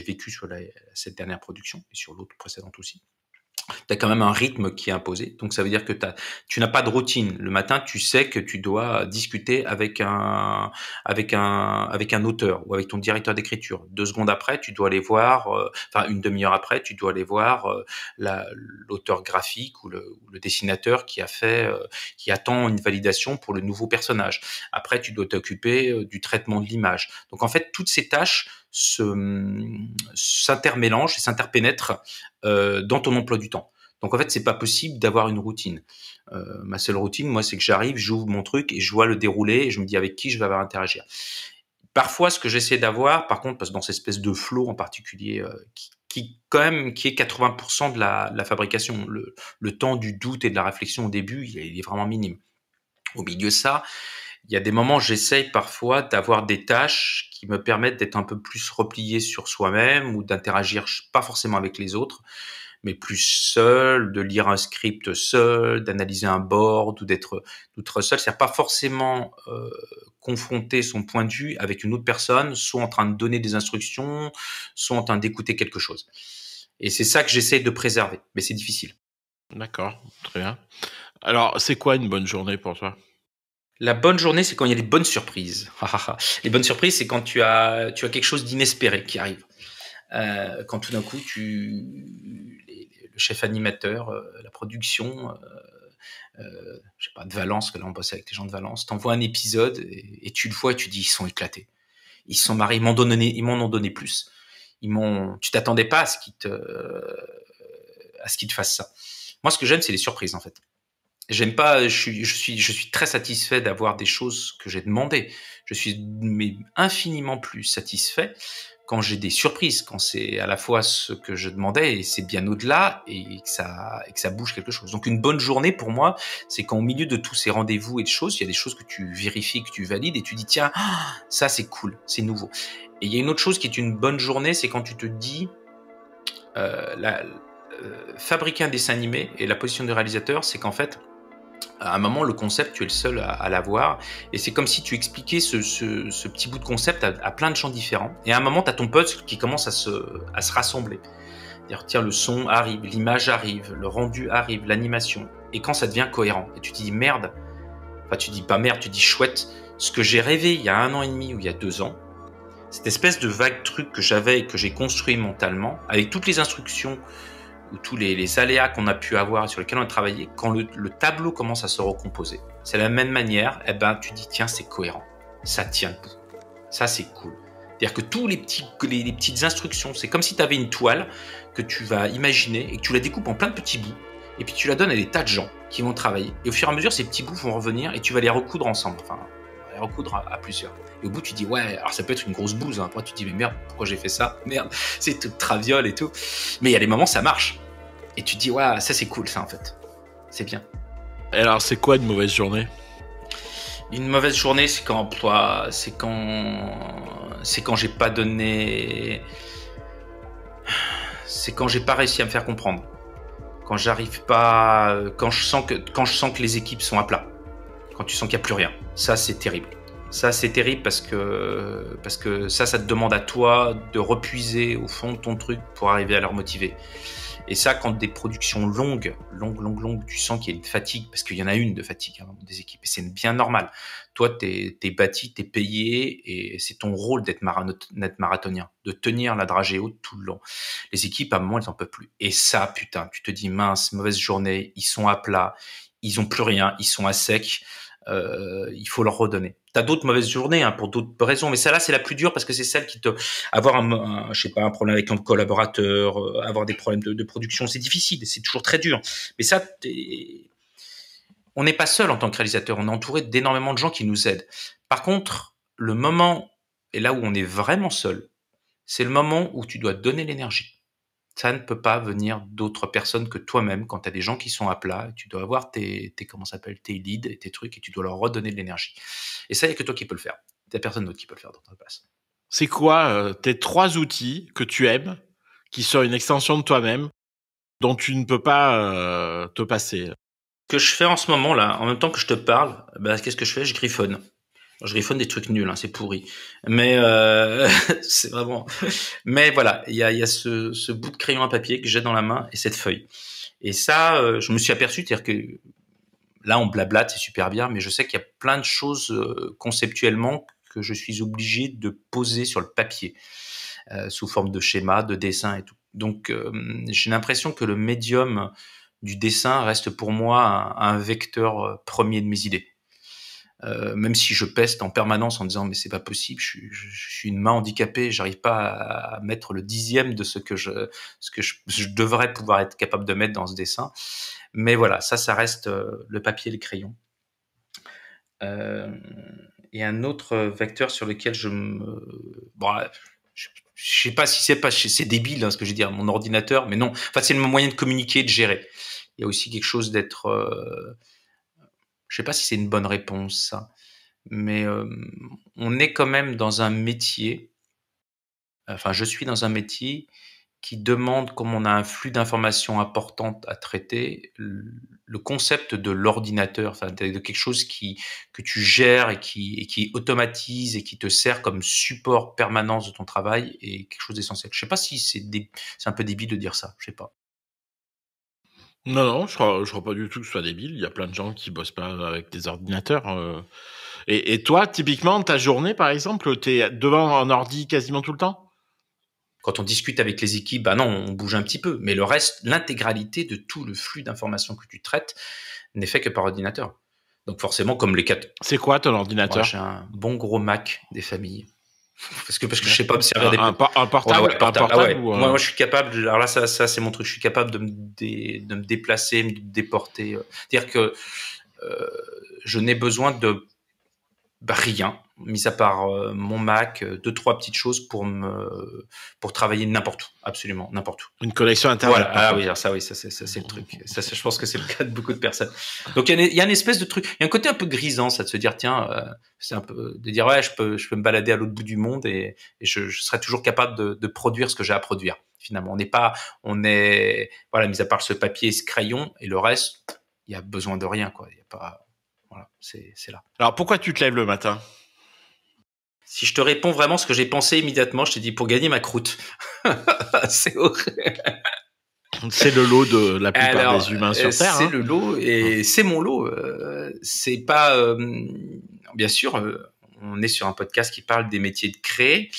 vécu sur cette dernière production et sur l'autre précédente aussi tu as quand même un rythme qui est imposé. Donc ça veut dire que tu n'as pas de routine. Le matin, tu sais que tu dois discuter avec un, avec un, avec un auteur ou avec ton directeur d'écriture. Deux secondes après, tu dois aller voir, euh, enfin une demi-heure après, tu dois aller voir euh, l'auteur graphique ou le, dessinateur qui a fait, euh, qui attend une validation pour le nouveau personnage. Après, tu dois t'occuper du traitement de l'image. Donc en fait, toutes ces tâches s'intermélange et s'interpénètrent euh, dans ton emploi du temps. Donc en fait, c'est pas possible d'avoir une routine. Euh, ma seule routine, moi, c'est que j'arrive, j'ouvre mon truc et je vois le déroulé et je me dis avec qui je vais avoir interagir. Parfois, ce que j'essaie d'avoir, par contre, parce que dans cette espèce de flot en particulier euh, qui, quand même qui est 80% de la, fabrication, le, temps du doute et de la réflexion au début, il est vraiment minime. Au milieu de ça, il y a des moments, j'essaye parfois d'avoir des tâches qui me permettent d'être un peu plus replié sur soi-même ou d'interagir pas forcément avec les autres, mais plus seul, de lire un script seul, d'analyser un board ou d'être seul. C'est-à-dire pas forcément euh, confronter son point de vue avec une autre personne, soit en train de donner des instructions, soit en train d'écouter quelque chose. Et c'est ça que j'essaye de préserver, mais c'est difficile. D'accord, très bien. Alors, c'est quoi une bonne journée pour toi la bonne journée, c'est quand il y a des bonnes surprises. les bonnes surprises, c'est quand tu as, tu as quelque chose d'inespéré qui arrive. Euh, quand tout d'un coup, tu, le chef animateur, euh, la production, euh, euh, je sais pas, de Valence, que là on bosse avec les gens de Valence, t'envoie un épisode et, tu le vois et tu dis, ils sont éclatés. Ils sont mariés, ils m'en ils m'en ont donné plus. Ils m'ont, tu t'attendais pas à ce qu'ils te, à ce qu'ils te fassent ça. Moi, ce que j'aime, c'est les surprises, en fait j'aime pas, je suis, je suis, je suis très satisfait d'avoir des choses que j'ai demandées. Je suis mais infiniment plus satisfait quand j'ai des surprises, quand c'est à la fois ce que je demandais et c'est bien au-delà et que ça, et que ça bouge quelque chose. Donc une bonne journée pour moi, c'est quand au milieu de tous ces rendez-vous et de choses, il y a des choses que tu vérifies, que tu valides et tu dis tiens, ah, ça c'est cool, c'est nouveau. Et il y a une autre chose qui est une bonne journée, c'est quand tu te dis euh, la, euh, fabriquer un dessin animé et la position de réalisateur, c'est qu'en fait, à un moment, le concept, tu es le seul à, l'avoir. Et c'est comme si tu expliquais ce, petit bout de concept à, plein de gens différents. Et à un moment, tu as ton puzzle qui commence à se, rassembler. cest tiens, le son arrive, l'image arrive, le rendu arrive, l'animation. Et quand ça devient cohérent, et tu te dis merde, enfin, tu dis pas merde, tu dis chouette, ce que j'ai rêvé il y a un an et demi ou il y a deux ans, cette espèce de vague truc que j'avais et que j'ai construit mentalement, avec toutes les instructions ou tous les, aléas qu'on a pu avoir sur lesquels on a travaillé, quand le, tableau commence à se recomposer, c'est la même manière, eh ben, tu dis, tiens, c'est cohérent, ça tient le Ça, c'est cool. C'est-à-dire que tous les petits, les, petites instructions, c'est comme si tu avais une toile que tu vas imaginer et que tu la découpes en plein de petits bouts et puis tu la donnes à des tas de gens qui vont travailler. Et au fur et à mesure, ces petits bouts vont revenir et tu vas les recoudre ensemble. Enfin, recoudre à, plusieurs. Et au bout, tu dis, ouais, alors ça peut être une grosse bouse. Hein. Après, tu dis, mais merde, pourquoi j'ai fait ça Merde, c'est toute traviole et tout. Mais il y a des moments, ça marche. Et tu dis, ouais, ça c'est cool, ça en fait. C'est bien. Et alors, c'est quoi une mauvaise journée Une mauvaise journée, c'est quand, c'est quand, c'est quand j'ai pas donné. C'est quand j'ai pas réussi à me faire comprendre. Quand j'arrive pas, quand je sens que, quand je sens que les équipes sont à plat quand tu sens qu'il n'y a plus rien. Ça, c'est terrible. Ça, c'est terrible parce que, parce que ça, ça te demande à toi de repuiser au fond de ton truc pour arriver à leur motiver. Et ça, quand des productions longues, longues, longues, longues, tu sens qu'il y a une fatigue, parce qu'il y en a une de fatigue hein, des équipes, et c'est bien normal. Toi, t'es es bâti, t'es payé, et c'est ton rôle d'être marathonien, de tenir la dragée haute tout le long. Les équipes, à un moment, elles n'en peuvent plus. Et ça, putain, tu te dis, mince, mauvaise journée, ils sont à plat, ils ont plus rien, ils sont à sec. Euh, il faut leur redonner. T'as d'autres mauvaises journées hein, pour d'autres raisons, mais celle-là c'est la plus dure parce que c'est celle qui te avoir un, je sais pas un problème avec un collaborateur, euh, avoir des problèmes de, de production, c'est difficile, c'est toujours très dur. Mais ça, on n'est pas seul en tant que réalisateur, on est entouré d'énormément de gens qui nous aident. Par contre, le moment et là où on est vraiment seul, c'est le moment où tu dois donner l'énergie ça ne peut pas venir d'autres personnes que toi-même quand tu as des gens qui sont à plat. Tu dois avoir tes, comment s'appelle, tes leads et tes trucs et tu dois leur redonner de l'énergie. Et ça, il n'y a que toi qui peux le faire. Il n'y a personne d'autre qui peut le faire dans ta place. C'est quoi euh, tes trois outils que tu aimes, qui sont une extension de toi-même, dont tu ne peux pas euh, te passer que je fais en ce moment là, en même temps que je te parle, bah, qu'est-ce que je fais Je griffonne je griffonne des trucs nuls, hein, c'est pourri. Mais euh, c'est vraiment. Mais voilà, il y a, ce, bout de crayon à papier que j'ai dans la main et cette feuille. Et ça, euh, je me suis aperçu, c'est-à-dire que là, on blablate, c'est super bien, mais je sais qu'il y a plein de choses euh, conceptuellement que je suis obligé de poser sur le papier, sous forme de schéma, de dessin et tout. Donc, j'ai l'impression que le médium du dessin reste pour moi un vecteur premier de mes idées. Euh, même si je peste en permanence en disant mais c'est pas possible, je, suis une main handicapée, j'arrive pas à, mettre le dixième de ce que je ce que je, devrais pouvoir être capable de mettre dans ce dessin. Mais voilà, ça, ça reste euh, le papier et le crayon. Euh, et un autre vecteur sur lequel je me bon, je, sais pas si c'est pas c'est débile hein, ce que je dis, dire mon ordinateur, mais non, enfin c'est le moyen de communiquer, de gérer. Il y a aussi quelque chose d'être euh, je ne sais pas si c'est une bonne réponse, Mais on est quand même dans un métier, enfin je suis dans un métier qui demande, comme on a un flux d'informations importantes à traiter, le concept de l'ordinateur, de quelque chose qui que tu gères et qui qui automatise et qui te sert comme support permanent de ton travail est quelque chose d'essentiel. Je sais pas si c'est un peu débile de dire ça, je sais pas. Non, non, je crois, pas du tout que ce soit débile. Il y a plein de gens qui bossent pas avec des ordinateurs. Euh. Et, toi, typiquement, ta journée, par exemple, tu es devant un ordi quasiment tout le temps Quand on discute avec les équipes, bah non, on bouge un petit peu, mais le reste, l'intégralité de tout le flux d'informations que tu traites n'est fait que par ordinateur. Donc forcément, comme les quatre, C'est quoi ton ordinateur j'ai un bon gros Mac des familles. Parce que parce que je sais pas me servir des un, un portable, Un portable euh, moi, moi, je suis capable. Alors là ça, ça c'est mon truc. Je suis capable de me dé... de me déplacer, me déporter. Euh. C'est-à-dire que euh, je n'ai besoin de bah, rien, mis à part euh, mon Mac, euh, deux trois petites choses pour me pour travailler n'importe où, absolument n'importe où. Une connexion internet. Voilà, ah oui, ça oui, ça c'est le truc. Ça je pense que c'est le cas de beaucoup de personnes. Donc il y, a une espèce de truc, il y a un côté un peu grisant, ça de se dire tiens, euh, c'est un peu de dire ouais, je peux je peux me balader à l'autre bout du monde et, je, serai toujours capable de, produire ce que j'ai à produire. Finalement, on n'est pas on est voilà, mis à part ce papier, ce crayon et le reste, il y a besoin de rien quoi, il y a pas voilà, c'est là. Alors pourquoi tu te lèves le matin si je te réponds vraiment ce que j'ai pensé immédiatement, je t'ai dit pour gagner ma croûte. c'est horrible. C'est le lot de la plupart des humains euh, sur Terre. C'est hein. le lot et hein. c'est mon lot. Euh, c'est pas, euh, bien sûr, on est sur un podcast qui parle des métiers de créer,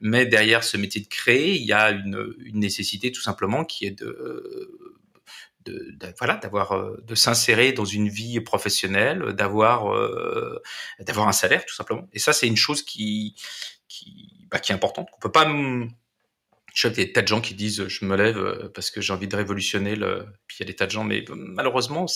mais derrière ce métier de créer, il y a une nécessité tout simplement qui est de de, voilà d'avoir euh, de s'insérer dans une vie professionnelle d'avoir euh, d'avoir un salaire tout simplement et ça c'est une chose qui qui bah, qui est importante qu'on peut pas je sais y a des tas de gens qui disent je me lève euh, parce que j'ai envie de révolutionner le. Puis il y a des tas de gens, mais malheureusement,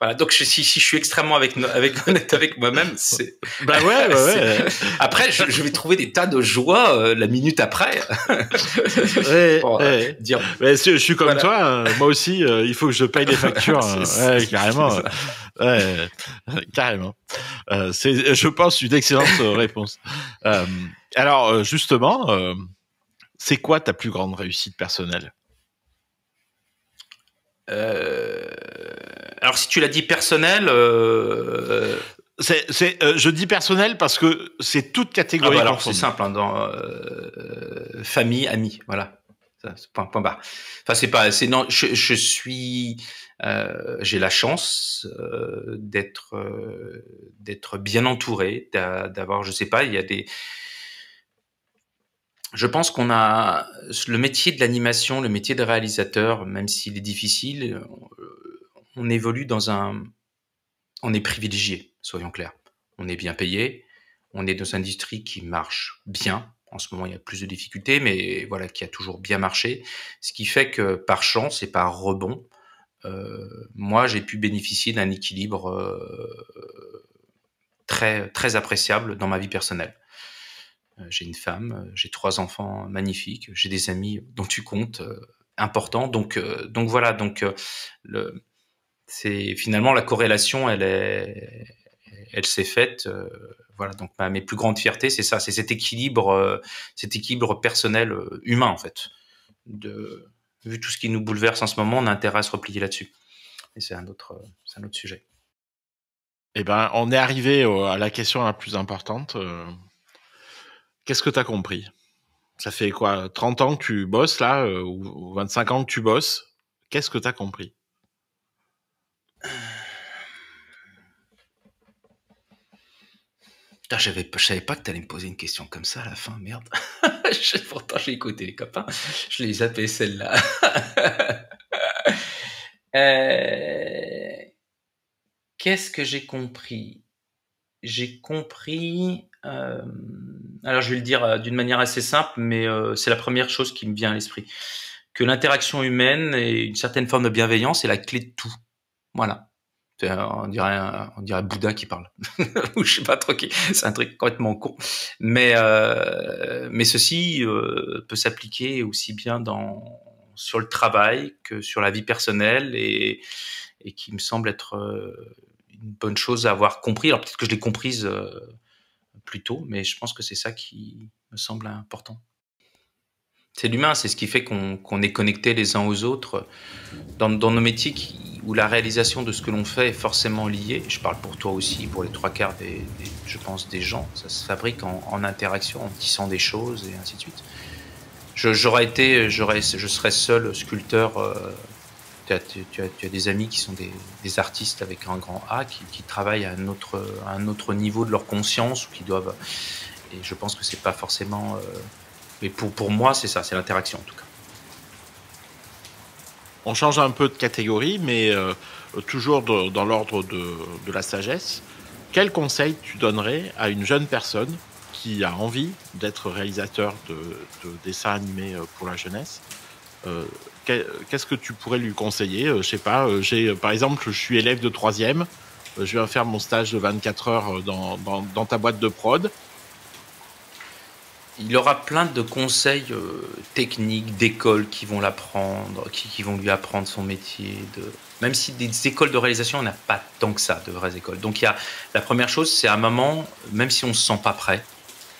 voilà. Donc si, si, je suis extrêmement avec avec honnête avec moi-même, c'est. bah ouais, ouais. Après, je, vais trouver des tas de joie euh, la minute après. Euh, ouais, dire. Mais je, suis comme toi. moi aussi, il faut que je paye des factures. ouais, carrément. Ouais, carrément. c'est, je pense, une excellente réponse. alors justement. C'est quoi ta plus grande réussite personnelle euh, Alors si tu l'as dit personnel, euh, euh, c'est, je dis personnel parce que c'est toute ah bah catégorie. alors c'est simple, hein, dans famille, amis, voilà. point, Enfin c'est pas, non, je, suis, j'ai la chance d'être d'être bien entouré, d'avoir, je sais pas, il y a des je pense qu'on a le métier de l'animation, le métier de réalisateur, même s'il est difficile, euh, on, évolue dans un, on est privilégié, soyons clairs. On est bien payé, on est dans une industrie qui marche bien. En ce moment, il y a plus de difficultés, mais voilà, qui a toujours bien marché. Ce qui fait que par chance et par rebond, euh, moi, j'ai pu bénéficier d'un équilibre euh, très très appréciable dans ma vie personnelle. Euh, j'ai une femme, euh, j'ai trois enfants magnifiques, j'ai des amis dont tu comptes, euh, importants. Donc, donc voilà, donc c'est finalement la corrélation, elle est, elle s'est faite. voilà, donc ma, mes plus grandes fiertés, c'est ça, c'est cet équilibre, cet équilibre personnel humain en fait. De, vu tout ce qui nous bouleverse en ce moment, on a intérêt à se replier là-dessus. Et c'est un autre, c'est un autre sujet. Eh ben, on est arrivé à la question la plus importante. Qu'est-ce que tu as compris Ça fait quoi 30 ans que tu bosses là, euh, ou 25 ans que tu bosses. Qu'est-ce que tu as compris Putain, j'avais, je savais pas que t'allais me poser une question comme ça à la fin, merde. Pourtant, j'ai écouté les copains, je les zappé celle-là. Euh, qu'est-ce que j'ai compris J'ai compris euh, alors je vais le dire euh, d'une manière assez simple, mais euh, c'est la première chose qui me vient à l'esprit. Que l'interaction humaine et une certaine forme de bienveillance est la clé de tout. Voilà. On dirait, on dirait Bouddha qui parle. je sais pas trop qui. C'est un truc complètement con. Mais, mais ceci peut s'appliquer aussi bien dans, sur le travail que sur la vie personnelle et, et qui me semble être une bonne chose à avoir compris. Alors peut-être que je l'ai comprise plus tôt, mais je pense que c'est ça qui me semble important. C'est l'humain, c'est ce qui fait qu'on est connecté les uns aux autres. Dans, nos métiers où la réalisation de ce que l'on fait est forcément liée, je parle pour toi aussi, pour les trois quarts, des, je pense, des gens, ça se fabrique en, interaction, en tissant des choses et ainsi de suite. J'aurais été, je serais seul sculpteur euh, tu as, des amis qui sont des, artistes avec un grand A qui, travaillent à un, autre, niveau de leur conscience ou qui doivent. Et je pense que c'est pas forcément. Euh, mais pour, moi, c'est ça, c'est l'interaction en tout cas. On change un peu de catégorie, mais euh, toujours dans l'ordre de, la sagesse. Quel conseil tu donnerais à une jeune personne qui a envie d'être réalisateur de dessins animés euh, pour la jeunesse euh, qu'est-ce que tu pourrais lui conseiller euh, Je sais pas, euh, j'ai par exemple, je suis élève de troisième, je viens faire mon stage de 24 heures dans, ta boîte de prod. Il aura plein de conseils techniques d'école qui vont l'apprendre, qui, vont lui apprendre son métier. De... Même si des écoles de réalisation, on n'a pas tant que ça, de vraies écoles. Donc il y a, la première chose, c'est à un moment, même si on se sent pas prêt,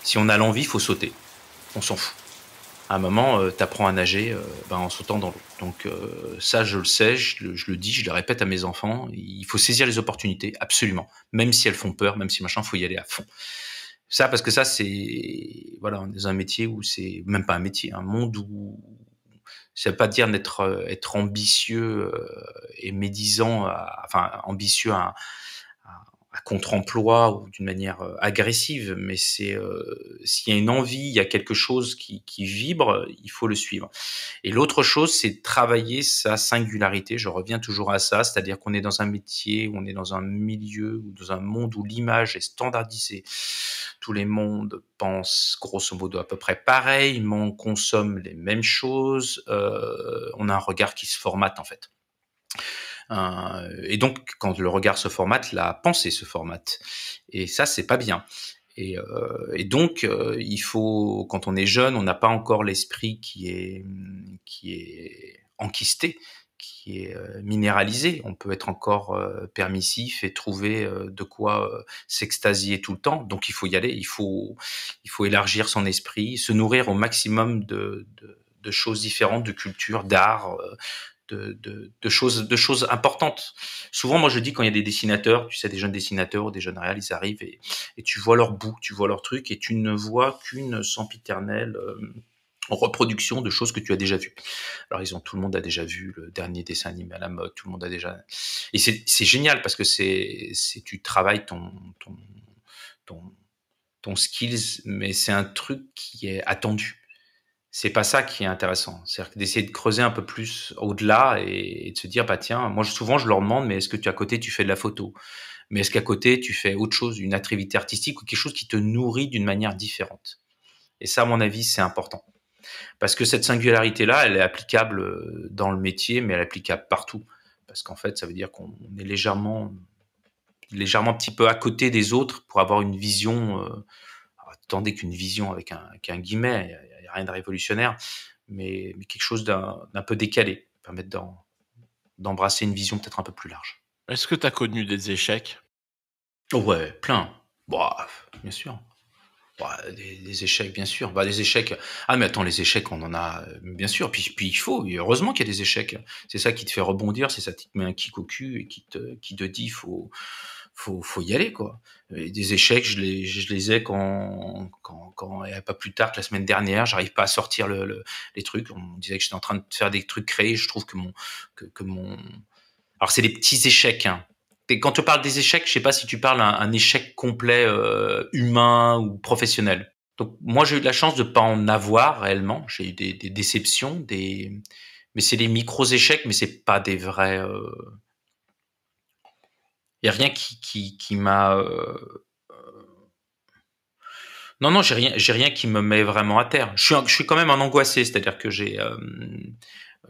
si on a l'envie, il faut sauter. On s'en fout à un moment, euh, tu apprends à nager euh, ben, en sautant dans l'eau. Donc euh, ça, je le sais, je le, dis, je le répète à mes enfants. Il faut saisir les opportunités, absolument. Même si elles font peur, même si machin, faut y aller à fond. Ça, parce que ça, c'est voilà, on un métier où c'est même pas un métier, un monde où ça veut pas dire d'être euh, être ambitieux et médisant, enfin ambitieux à, à contre-emploi ou d'une manière euh, agressive, mais c'est euh, s'il y a une envie, il y a quelque chose qui, qui vibre, il faut le suivre. Et l'autre chose, c'est travailler sa singularité. Je reviens toujours à ça, c'est-à-dire qu'on est dans un métier, on est dans un milieu ou dans un monde où l'image est standardisée. Tous les mondes pensent grosso modo à peu près pareil, on consomme les mêmes choses, euh, on a un regard qui se formate en fait. Euh, et donc, quand le regard se formate, la pensée se formate. Et ça, c'est pas bien. Et, euh, donc, euh, il faut, quand on est jeune, on n'a pas encore l'esprit qui est, qui est enquisté, qui est minéralisé. On peut être encore permissif et trouver de quoi s'extasier tout le temps. Donc, il faut y aller, il faut, il faut élargir son esprit, se nourrir au maximum de, de, de choses différentes, de culture, d'art, de, choses, importantes. Souvent, moi, je dis quand il y a des dessinateurs, tu sais, des jeunes dessinateurs ou des jeunes réels, ils arrivent et, tu vois leur bout, tu vois leur truc et tu ne vois qu'une sempiternelle euh, reproduction de choses que tu as déjà vues. Alors, ils ont, tout le monde a déjà vu le dernier dessin animé à la mode, tout le monde a déjà. Et c'est génial parce que c'est, tu travailles ton, ton skills, mais c'est un truc qui est attendu c'est pas ça qui est intéressant. C'est-à-dire d'essayer de creuser un peu plus au-delà et, de se dire, bah tiens, moi souvent je leur demande, mais est-ce que tu à côté tu fais de la photo Mais est-ce qu'à côté tu fais autre chose, une activité artistique ou quelque chose qui te nourrit d'une manière différente Et ça, à mon avis, c'est important. Parce que cette singularité-là, elle est applicable euh, dans le métier, mais elle est applicable partout. Parce qu'en fait, ça veut dire qu'on est légèrement, légèrement un petit peu à côté des autres pour avoir une vision. Euh, attendez qu'une vision avec un, avec un guillemet rien de révolutionnaire, mais, quelque chose d'un peu décalé, permettre d'embrasser une vision peut-être un peu plus large. Est-ce que tu as connu des échecs Ouais, plein. Bah, bien sûr. Bah, des, échecs, bien sûr. Bah, des échecs. Ah, mais attends, les échecs, on en a, euh, bien sûr. Puis, puis il faut. Heureusement qu'il y a des échecs. C'est ça qui te fait rebondir, c'est ça qui te met un kick au cul et qui te, qui te dit, faut, faut, faut y aller quoi. des échecs, je les, je les ai quand, quand, quand et pas plus tard que la semaine dernière, j'arrive pas à sortir le, les trucs. On disait que j'étais en train de faire des trucs créés. Je trouve que mon, que, que mon, alors c'est des petits échecs. Hein. Et quand tu parles des échecs, je sais pas si tu parles un, échec complet euh, humain ou professionnel. Donc moi j'ai eu de la chance de pas en avoir réellement. J'ai eu des, des, déceptions, des mais c'est des micros échecs, mais c'est pas des vrais. Euh, n'y a rien qui, qui, m'a. Euh, euh, non, non, j'ai rien, rien qui me met vraiment à terre. Je suis, je suis quand même un angoissé, c'est-à-dire que j'ai, euh,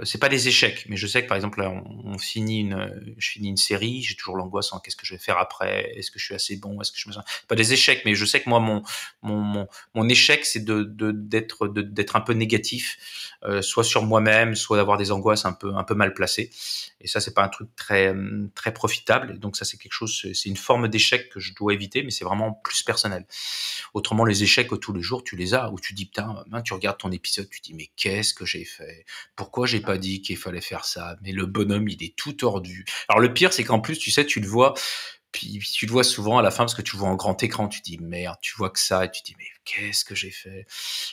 euh, c'est pas des échecs, mais je sais que par exemple, on, finit une, je finis une série, j'ai toujours l'angoisse en qu'est-ce que je vais faire après, est-ce que je suis assez bon, est-ce que je me sens... pas des échecs, mais je sais que moi mon mon, mon, échec c'est de d'être de, d'être un peu négatif, euh, soit sur moi-même, soit d'avoir des angoisses un peu un peu mal placées, et ça c'est pas un truc très très profitable, donc ça c'est quelque chose, c'est une forme d'échec que je dois éviter, mais c'est vraiment plus personnel. Autrement les échecs tous les jours tu les as, où tu dis putain, tu regardes ton épisode, tu dis mais qu'est-ce que j'ai fait, pourquoi j'ai pas dit qu'il fallait faire ça, mais le bonhomme, il est tout tordu. Alors le pire, c'est qu'en plus, tu sais, tu le vois, puis tu le vois souvent à la fin parce que tu le vois en grand écran, tu dis merde, tu vois que ça, et tu dis mais qu'est-ce que j'ai fait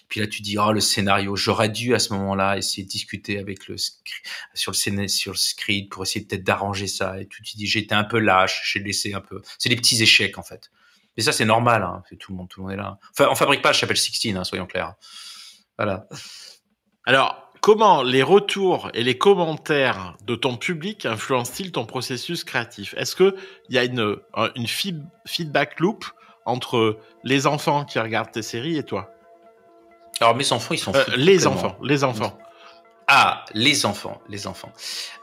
Puis là, tu dis ah oh, le scénario, j'aurais dû à ce moment-là essayer de discuter avec le sur le sur le script pour essayer peut-être d'arranger ça. Et tu te dis j'étais un peu lâche, j'ai laissé un peu. C'est des petits échecs en fait. Mais ça c'est normal, hein, tout le monde, tout le monde est là. Enfin, on fabrique pas je chapelle 16 hein, soyons clairs. Voilà. Alors, Comment les retours et les commentaires de ton public influencent-ils ton processus créatif Est-ce qu'il y a une, feedback loop entre les enfants qui regardent tes séries et toi Alors mes enfants, ils sont euh, les enfants, les enfants. Ah, les enfants, les enfants.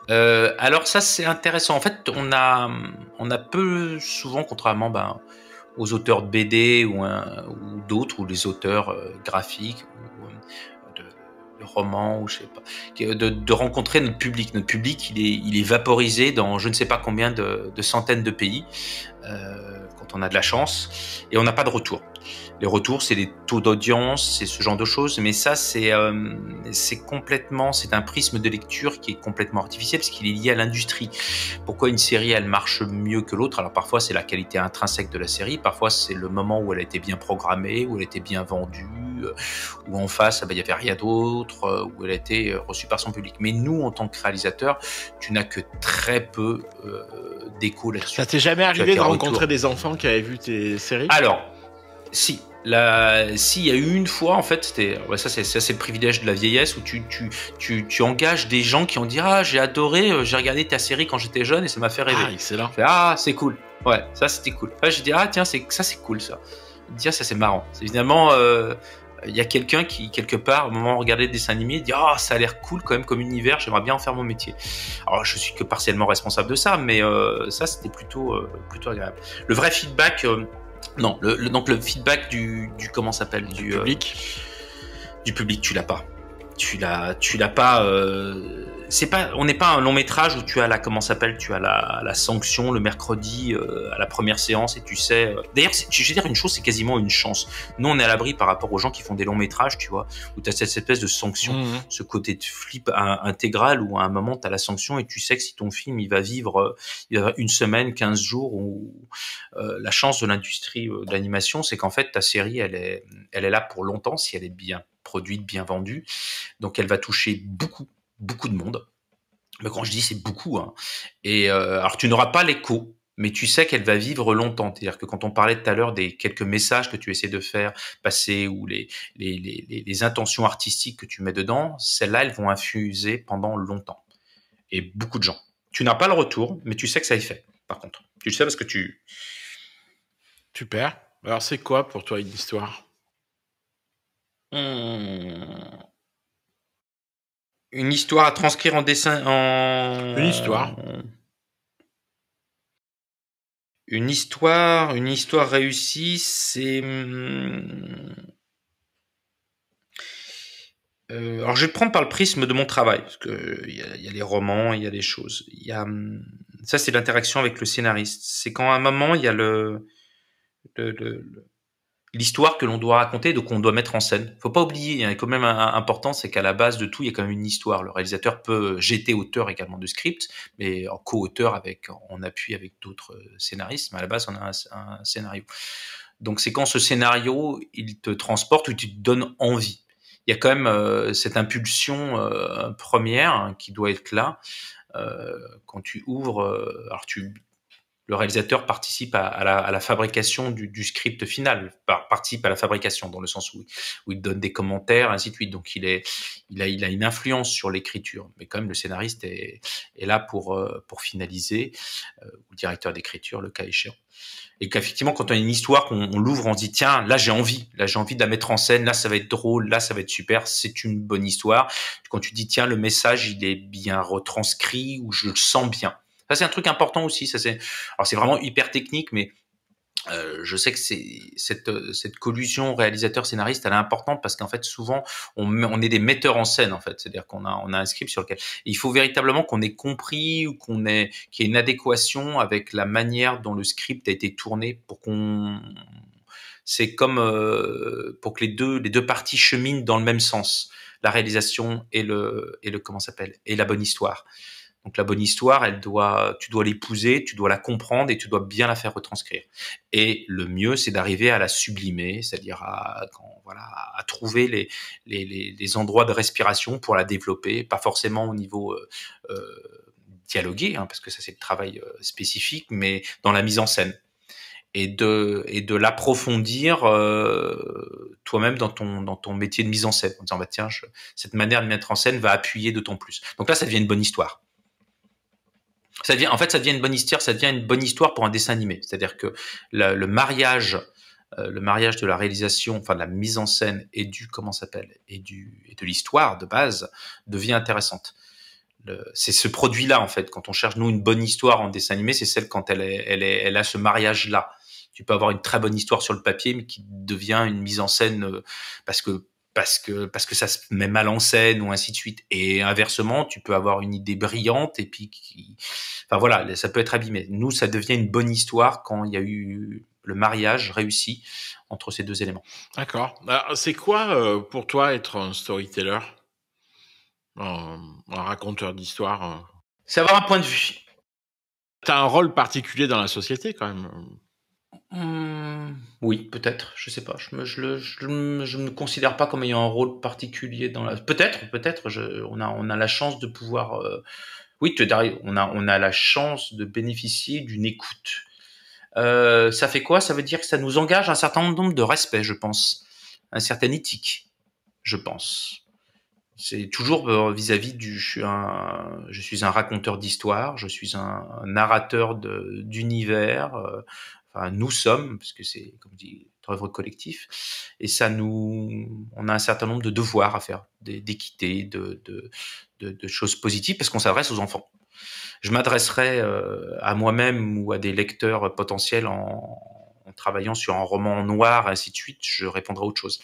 Euh, alors ça c'est intéressant. En fait, on a on a peu souvent, contrairement ben, aux auteurs de BD ou, ou d'autres ou les auteurs euh, graphiques de ou je sais pas, de, rencontrer notre public. Notre public, il est, il est vaporisé dans je ne sais pas combien de, centaines de pays. Euh, quand on a de la chance, et on n'a pas de retour. Les retours, c'est les taux d'audience, c'est ce genre de choses, mais ça, c'est euh, c'est complètement, c'est un prisme de lecture qui est complètement artificiel parce qu'il est lié à l'industrie. Pourquoi une série, elle marche mieux que l'autre Alors parfois, c'est la qualité intrinsèque de la série, parfois, c'est le moment où elle a été bien programmée, où elle a été bien vendue, où en face, ah ben, il n'y avait rien d'autre, euh, où elle a été euh, reçue par son public. Mais nous, en tant que réalisateur, tu n'as que très peu d'écho là-dessus. Ça t'est jamais arrivé de rencontrer des enfants qui avait vu tes séries Alors, si. La... S'il y a eu une fois, en fait, c'était ouais, ça, c'est, le privilège de la vieillesse où tu, engages des gens qui ont dit Ah, j'ai adoré, euh, j'ai regardé ta série quand j'étais jeune et ça m'a fait rêver. Ah, excellent. ah, c'est cool. Ouais, ça, c'était cool. Je j'ai Ah, tiens, ça, c'est cool, ça. Tiens, ah, ça, c'est marrant. évidemment, euh, il y a quelqu'un qui, quelque part, au moment où on regardait le dessin animé, dit Ah, oh, ça a l'air cool quand même comme univers, j'aimerais bien en faire mon métier. Alors, je suis que partiellement responsable de ça, mais euh, ça, c'était plutôt, euh, plutôt agréable. Le vrai feedback, euh, non, le, donc le feedback du, comment s'appelle du, public. du public, tu l'as pas. Tu l'as, tu l'as pas c'est pas, on n'est pas un long métrage où tu as la comment s'appelle, tu as la, la sanction le mercredi euh, à la première séance et tu sais. Euh. D'ailleurs, je veux dire une chose, c'est quasiment une chance. Nous, on est à l'abri par rapport aux gens qui font des longs métrages, tu vois, où tu as cette espèce de sanction, mmh, mmh. ce côté de flip intégral où à un moment tu as la sanction et tu sais que si ton film il va vivre, euh, une semaine, 15 jours, ou la chance de l'industrie de l'animation, c'est qu'en fait ta série, elle est, elle est là pour longtemps si elle est bien produite, bien vendue, donc elle va toucher beaucoup beaucoup de monde. Mais quand je dis c'est beaucoup, hein. et euh, alors tu n'auras pas l'écho, mais tu sais qu'elle va vivre longtemps. C'est-à-dire que quand on parlait tout à l'heure des quelques messages que tu essaies de faire passer ou les, les, intentions artistiques que tu mets dedans, celles-là, elles vont infuser pendant longtemps. Et beaucoup de gens. Tu n'as pas le retour, mais tu sais que ça y fait, par contre. Tu le sais parce que tu... tu perds, Alors c'est quoi pour toi une histoire mmh. Une histoire à transcrire en dessin. En... Une histoire. Une histoire, une histoire réussie, c'est. Hmm, euh, alors je vais prendre par le prisme de mon travail, parce que il y, a les romans, il y a les choses. Y a, hmm, ça c'est l'interaction avec le scénariste. C'est quand à un moment il y a le l'histoire que l'on doit raconter, donc qu'on doit mettre en scène. Faut pas oublier, il y a quand même un important, c'est qu'à la base de tout, il y a quand même une histoire. Le réalisateur peut jeter auteur également de script, mais en co-auteur avec, en appui avec d'autres euh, scénaristes. Mais à la base, on a un, scénario. Donc c'est quand ce scénario, il te transporte ou tu te donne envie. Il y a quand même euh, cette impulsion euh, première hein, qui doit être là. quand tu ouvres, alors tu, le réalisateur participe à, la, fabrication du, script final, par, participe à la fabrication dans le sens où, il donne des commentaires, ainsi de suite. Donc il, est, il, a, il a une influence sur l'écriture, mais quand même le scénariste est, est là pour, euh, pour finaliser, euh, ou le directeur d'écriture, le cas échéant. Et qu'effectivement, quand on a une histoire, qu'on l'ouvre, on se dit tiens, là j'ai envie, là j'ai envie de la mettre en scène, là ça va être drôle, là ça va être super, c'est une bonne histoire. Quand tu dis tiens, le message il est bien retranscrit ou je le sens bien ça, c'est un truc important aussi. Ça, c'est, alors, c'est vraiment hyper technique, mais euh, je sais que cette, cette collusion réalisateur-scénariste, elle est importante parce qu'en fait, souvent, on, on, est des metteurs en scène, en fait. C'est-à-dire qu'on a, on a un script sur lequel il faut véritablement qu'on ait compris ou qu'on ait, qu'il y ait une adéquation avec la manière dont le script a été tourné pour qu'on, c'est comme euh, pour que les deux, les deux parties cheminent dans le même sens. La réalisation et le, et le, comment s'appelle, et la bonne histoire. Donc la bonne histoire, elle doit, tu dois l'épouser, tu dois la comprendre et tu dois bien la faire retranscrire. Et le mieux, c'est d'arriver à la sublimer, c'est-à-dire à, voilà, à trouver les, les, endroits de respiration pour la développer, pas forcément au niveau euh, euh dialogué, hein, parce que ça c'est le travail euh, spécifique, mais dans la mise en scène et de et de l'approfondir euh, toi-même dans ton dans ton métier de mise en scène en disant bah, tiens cette manière de mettre en scène va appuyer d'autant plus donc là ça devient une bonne histoire en fait, ça devient une bonne histoire. Ça devient une bonne histoire pour un dessin animé. C'est-à-dire que le mariage, euh, le mariage de la réalisation, enfin de la mise en scène et du comment s'appelle et du et de l'histoire de base devient intéressante. C'est ce produit-là en fait. Quand on cherche nous une bonne histoire en dessin animé, c'est celle quand elle est, elle, elle a ce mariage-là. Tu peux avoir une très bonne histoire sur le papier, mais qui devient une mise en scène euh, parce que parce que parce que ça se met mal en scène ou ainsi de suite. Et inversement, tu peux avoir une idée brillante et puis enfin voilà, ça peut être abîmé. Nous, ça devient une bonne histoire quand il y a eu le mariage réussi entre ces deux éléments. D'accord. Bah, c'est quoi euh, pour toi être un storyteller, un, un raconteur d'histoire euh? C'est avoir un point de vue. Tu as un rôle particulier dans la société quand même. Hmm. oui, peut-être, je sais pas. Je me, je, me considère pas comme ayant un rôle particulier dans la. Peut-être, peut-être. On a, on a la chance de pouvoir. Euh, oui, on a, on a la chance de bénéficier d'une écoute. Euh, ça fait quoi Ça veut dire que ça nous engage un certain nombre de respect, je pense, un certain éthique, je pense. C'est toujours euh, vis-à-vis du. Je suis un, je suis un raconteur d'histoire, je suis un narrateur d'univers enfin nous sommes, parce que c'est comme dit œuvre collectif, et ça nous, on a un certain nombre de devoirs à faire, d'équité, de, de, choses positives, parce qu'on s'adresse aux enfants. Je m'adresserai euh, à moi-même ou à des lecteurs potentiels en, travaillant sur un roman noir, ainsi de suite, je répondrai à autre chose.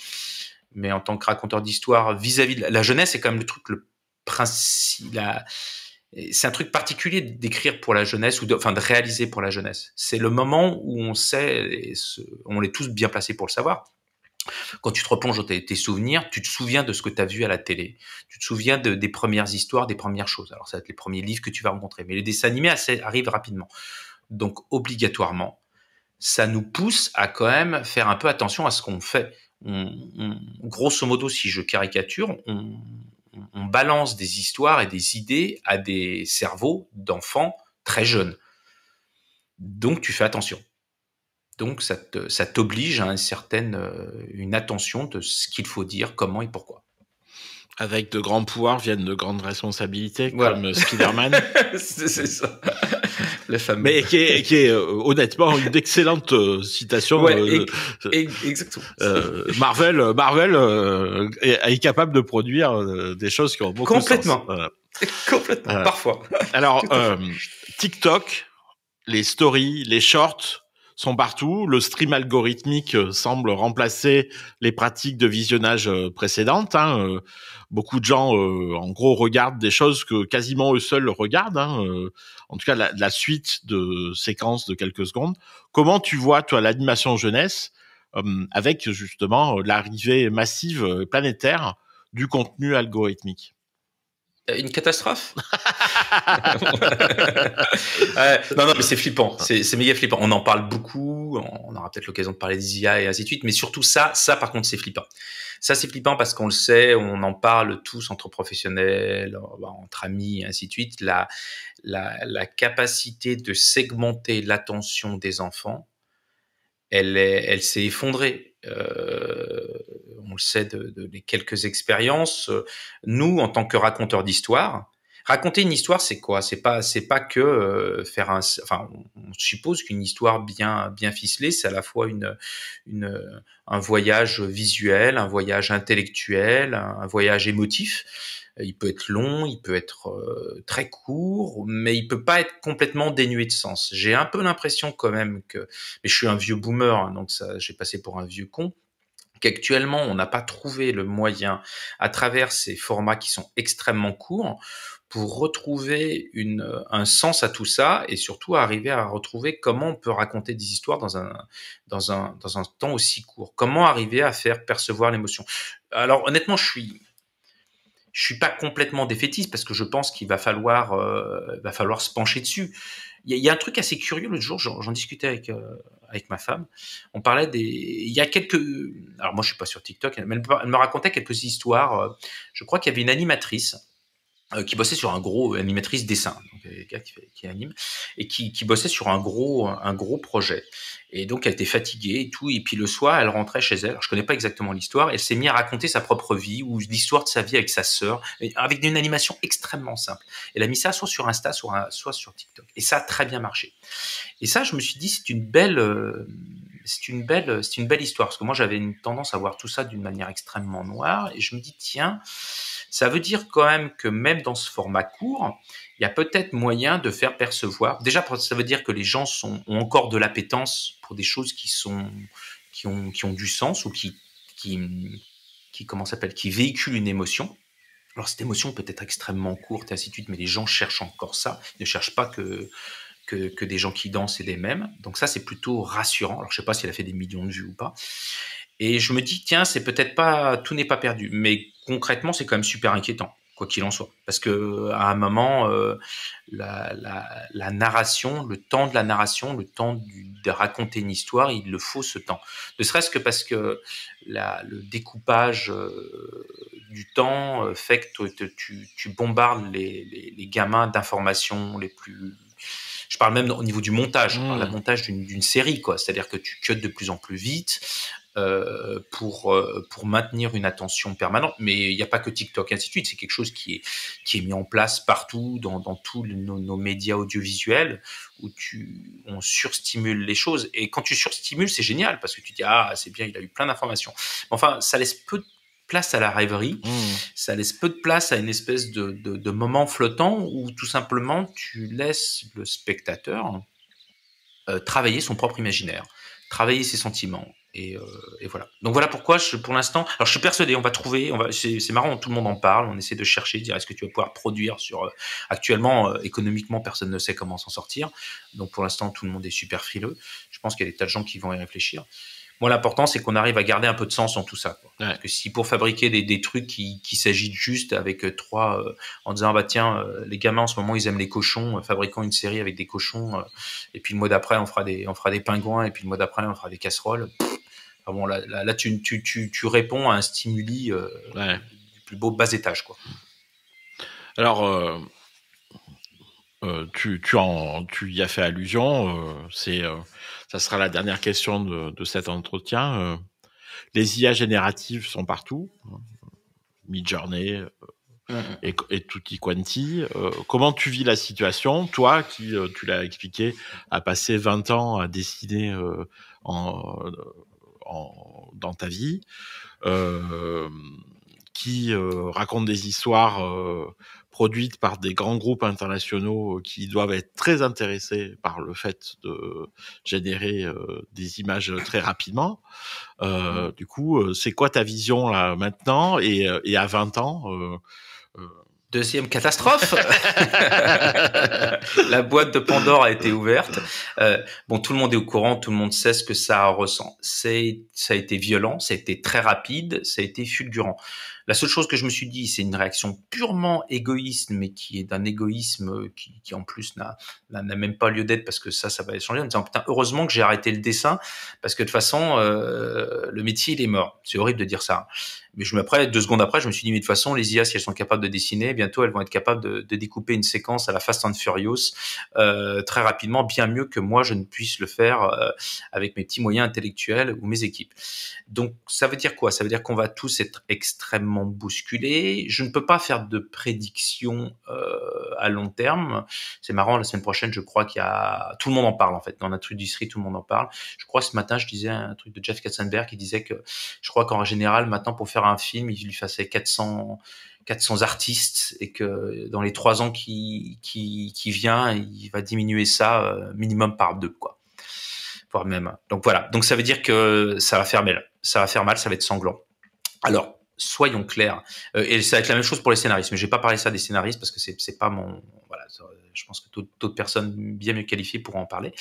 Mais en tant que raconteur d'histoire, vis-à-vis de la, jeunesse, c'est quand même le truc le principe, la, c'est un truc particulier d'écrire pour la jeunesse ou enfin de réaliser pour la jeunesse. C'est le moment où on sait, on est tous bien placés pour le savoir. Quand tu te replonges dans tes, souvenirs, tu te souviens de ce que tu as vu à la télé. Tu te souviens des premières histoires, des premières choses. Alors ça va être les premiers livres que tu vas rencontrer, mais les dessins animés arrivent rapidement. Donc obligatoirement, ça nous pousse à quand même faire un peu attention à ce qu'on fait. grosso modo, si je caricature, on, on balance des histoires et des idées à des cerveaux d'enfants très jeunes. Donc tu fais attention. Donc ça t'oblige à une certaine euh, une attention de ce qu'il faut dire, comment et pourquoi. Avec de grands pouvoirs viennent de grandes responsabilités, comme Spider-Man. c'est ça. Mais qui est, euh, honnêtement une excellente euh, citation. Euh, exactement. Marvel, Marvel est, capable de produire des choses qui ont beaucoup de sens. Complètement. Parfois. Alors TikTok, les stories, les shorts sont partout. Le stream algorithmique euh, semble remplacer les pratiques de visionnage euh, précédentes. Hein, euh. Beaucoup de gens, en gros, regardent des choses que quasiment eux seuls regardent. Hein, en tout cas, la, la, suite de séquences de quelques secondes. Comment tu vois, toi, l'animation jeunesse avec justement l'arrivée massive planétaire du contenu algorithmique euh, une catastrophe Non, non, mais c'est flippant. C'est méga flippant. On en parle beaucoup. On aura peut-être l'occasion de parler des IA et ainsi de suite. Mais surtout ça, ça par contre, c'est flippant. Ça, c'est flippant parce qu'on le sait, on en parle tous entre professionnels, euh, bah, entre amis, et ainsi de suite. La, la, la capacité de segmenter l'attention des enfants, elle s'est elle effondrée euh, on le sait de, les quelques expériences, nous, en tant que raconteurs d'histoire, raconter une histoire, c'est quoi C'est pas, c'est pas que euh, faire un. Enfin, on suppose qu'une histoire bien, bien ficelée, c'est à la fois une, un voyage visuel, un voyage intellectuel, un voyage émotif. Il peut être long, il peut être euh, très court, mais il peut pas être complètement dénué de sens. J'ai un peu l'impression quand même que, mais je suis un vieux boomer, hein, donc ça, j'ai passé pour un vieux con, qu'actuellement on n'a pas trouvé le moyen, à travers ces formats qui sont extrêmement courts, pour retrouver une, euh, un sens à tout ça et surtout arriver à retrouver comment on peut raconter des histoires dans un, dans un, dans un temps aussi court. Comment arriver à faire percevoir l'émotion. Alors honnêtement, je suis je suis pas complètement défaitiste parce que je pense qu'il va falloir, euh, va falloir se pencher dessus. Il y, a un truc assez curieux l'autre jour, j'en discutais avec euh, avec ma femme. On parlait des, il y a quelques, alors moi je suis pas sur TikTok, mais elle me, racontait quelques histoires. Euh, je crois qu'il y avait une animatrice euh, qui bossait sur un gros euh, animatrice dessin, donc gars qui, anime, et qui, bossait sur un gros, un gros projet. Et donc elle était fatiguée et tout, et puis le soir elle rentrait chez elle. Alors, je connais pas exactement l'histoire. Elle s'est mise à raconter sa propre vie ou l'histoire de sa vie avec sa sœur, avec une animation extrêmement simple. Elle a mis ça soit sur Insta, soit sur TikTok, et ça a très bien marché. Et ça, je me suis dit, c'est une belle, euh, c'est une belle, c'est une belle histoire parce que moi j'avais une tendance à voir tout ça d'une manière extrêmement noire et je me dis tiens, ça veut dire quand même que même dans ce format court, il y a peut-être moyen de faire percevoir. Déjà, ça veut dire que les gens sont, ont encore de l'appétence pour des choses qui sont, qui ont, qui ont du sens ou qui, qui, qui comment s'appelle, qui véhiculent une émotion. Alors cette émotion peut être extrêmement courte, et ainsi de suite, mais les gens cherchent encore ça. ne cherchent pas que que, des gens qui dansent et des mêmes, Donc ça, c'est plutôt rassurant. Alors je sais pas si elle a fait des millions de vues ou pas. Et je me dis, tiens, c'est peut-être pas, tout n'est pas perdu. Mais concrètement, c'est quand même super inquiétant, quoi qu'il en soit. Parce que à un moment, euh, la, narration, le temps de la narration, le temps de raconter une histoire, il le faut ce temps. Ne serait-ce que parce que le découpage euh, du temps euh, fait que tu, bombardes les gamins d'informations les plus je parle même au niveau du montage, mmh. le hmm. montage d'une série, quoi. C'est-à-dire que tu cut de plus en plus vite. Euh, pour euh, pour maintenir une attention permanente. Mais il n'y a pas que TikTok et ainsi de suite. C'est quelque chose qui est qui est mis en place partout dans dans tous nos, médias audiovisuels où tu on surstimule les choses. Et quand tu surstimules, c'est génial parce que tu dis ah c'est bien, il a eu plein d'informations. Enfin, ça laisse peu de place à la rêverie, mmh. ça laisse peu de place à une espèce de, de, moment flottant où tout simplement tu laisses le spectateur euh, travailler son propre imaginaire, travailler ses sentiments. Euh, et, voilà. Donc voilà pourquoi je, pour l'instant, alors je suis persuadé, on va trouver, on va, c'est, marrant, tout le monde en parle, on essaie de chercher, de dire est-ce que tu vas pouvoir produire sur. Euh, actuellement, économiquement, personne ne sait comment s'en sortir. Donc pour l'instant, tout le monde est super frileux. Je pense qu'il y a des tas de gens qui vont y réfléchir. Moi, l'important, c'est qu'on arrive à garder un peu de sens dans tout ça. Parce que si pour fabriquer des, trucs qui, s'agitent juste avec euh, trois, euh, en disant, ah, bah tiens, euh, les gamins en ce moment, ils aiment les cochons, fabriquant une série avec des cochons, et puis le mois d'après, on, fera des, on fera des pingouins, et puis le mois d'après, on fera des casseroles. bon, là, là, tu, tu, tu, réponds à un stimuli du plus beau bas étage. Quoi. Alors. tu, tu, tu y as fait allusion, c'est ça sera la dernière question de, cet entretien. Euh, les IA génératives sont partout, hein. mid-journée euh, mm-hmm. et, tout tutti quanti. Euh, comment tu vis la situation Toi qui, tu l'as expliqué, a passé 20 ans à dessiner en, dans ta vie, qui raconte des histoires produite par des grands groupes internationaux euh, qui doivent être très intéressés par le fait de générer euh, des images très rapidement. Euh, mmh. du coup, c'est quoi ta vision là maintenant et, à 20 ans Deuxième catastrophe. la boîte de Pandore a été ouverte. bon, tout le monde est au courant, tout le monde sait ce que ça ressent. ça a été violent, ça a été très rapide, ça a été fulgurant. La seule chose que je me suis dit, c'est une réaction purement égoïste, mais qui est d'un égoïsme euh, qui, en plus n'a même pas lieu d'être parce que ça, ça va changer. En putain, heureusement que j'ai arrêté le dessin parce que de toute façon, euh, le métier, il est mort. C'est horrible de dire ça. Mais je, après, deux secondes après, je me suis dit, mais de toute façon, les IA, si elles sont capables de dessiner, bientôt, elles vont être capables de, découper une séquence à la Fast and Furious euh, très rapidement, bien mieux que moi, je ne puisse le faire avec mes petits moyens intellectuels ou mes équipes. Donc, ça veut dire quoi Ça veut dire qu'on va tous être extrêmement bousculé. Je ne peux pas faire de prédiction euh, à long terme. C'est marrant, la semaine prochaine, je crois qu'il y a... Tout le monde en parle, en fait. Dans l'industrie, tout le monde en parle. Je crois ce matin, je disais un truc de Jeff Katzenberg qui disait que je crois qu'en général, maintenant, pour faire un film, il lui fassait 400... 400 artistes et que dans les trois ans qui, qui, vient, il va diminuer ça euh, minimum par deux, quoi. Voire même. Donc voilà. Donc ça veut dire que ça va faire mal. Ça va faire mal, ça va être sanglant. Alors, soyons clairs. Euh, et ça va être la même chose pour les scénaristes, mais je vais pas parler ça des scénaristes parce que c'est, pas mon. Voilà, je pense que d'autres, personnes bien mieux qualifiées pourront en parler.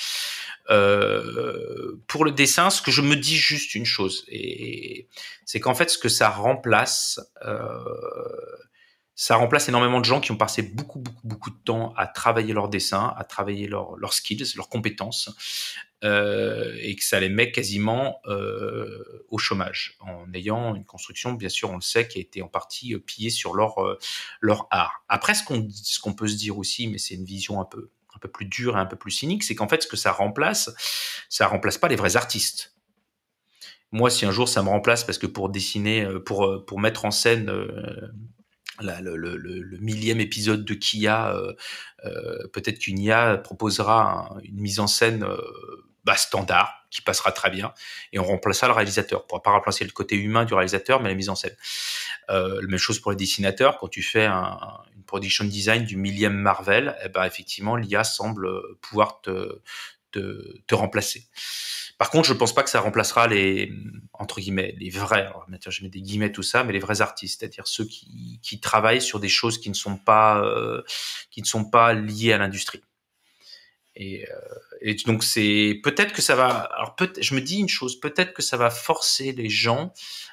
Euh, pour le dessin, ce que je me dis juste une chose, et c'est qu'en fait, ce que ça remplace, euh, ça remplace énormément de gens qui ont passé beaucoup, beaucoup, beaucoup de temps à travailler leur dessin, à travailler leurs skills, leurs compétences, euh, et que ça les met quasiment euh, au chômage, en ayant une construction, bien sûr, on le sait, qui a été en partie euh, pillée sur leur, leur art. Après, ce qu'on ce qu'on peut se dire aussi, mais c'est une vision un peu, un peu plus dure et un peu plus cynique, c'est qu'en fait, ce que ça remplace, ça remplace pas les vrais artistes moi, si un jour ça me remplace, parce que pour dessiner, pour, pour mettre en scène le, millième épisode de Kia, peut-être qu'une IA proposera une mise en scène bah, standard qui passera très bien et on remplaça le réalisateur. On pourra pas remplacer le côté humain du réalisateur, mais la mise en scène. Euh, même chose pour les dessinateurs. Quand tu fais une production design du millième Marvel, et eh ben, effectivement, l'IA semble pouvoir te, te, remplacer. Par contre, je pense pas que ça remplacera les entre guillemets les vrais. je mets des guillemets tout ça, mais les vrais artistes, c'est-à-dire ceux qui, qui travaillent sur des choses qui ne sont pas euh, qui ne sont pas liées à l'industrie. Et, euh, et donc c'est peut-être que ça va. Alors peut je me dis une chose, peut-être que ça va forcer les gens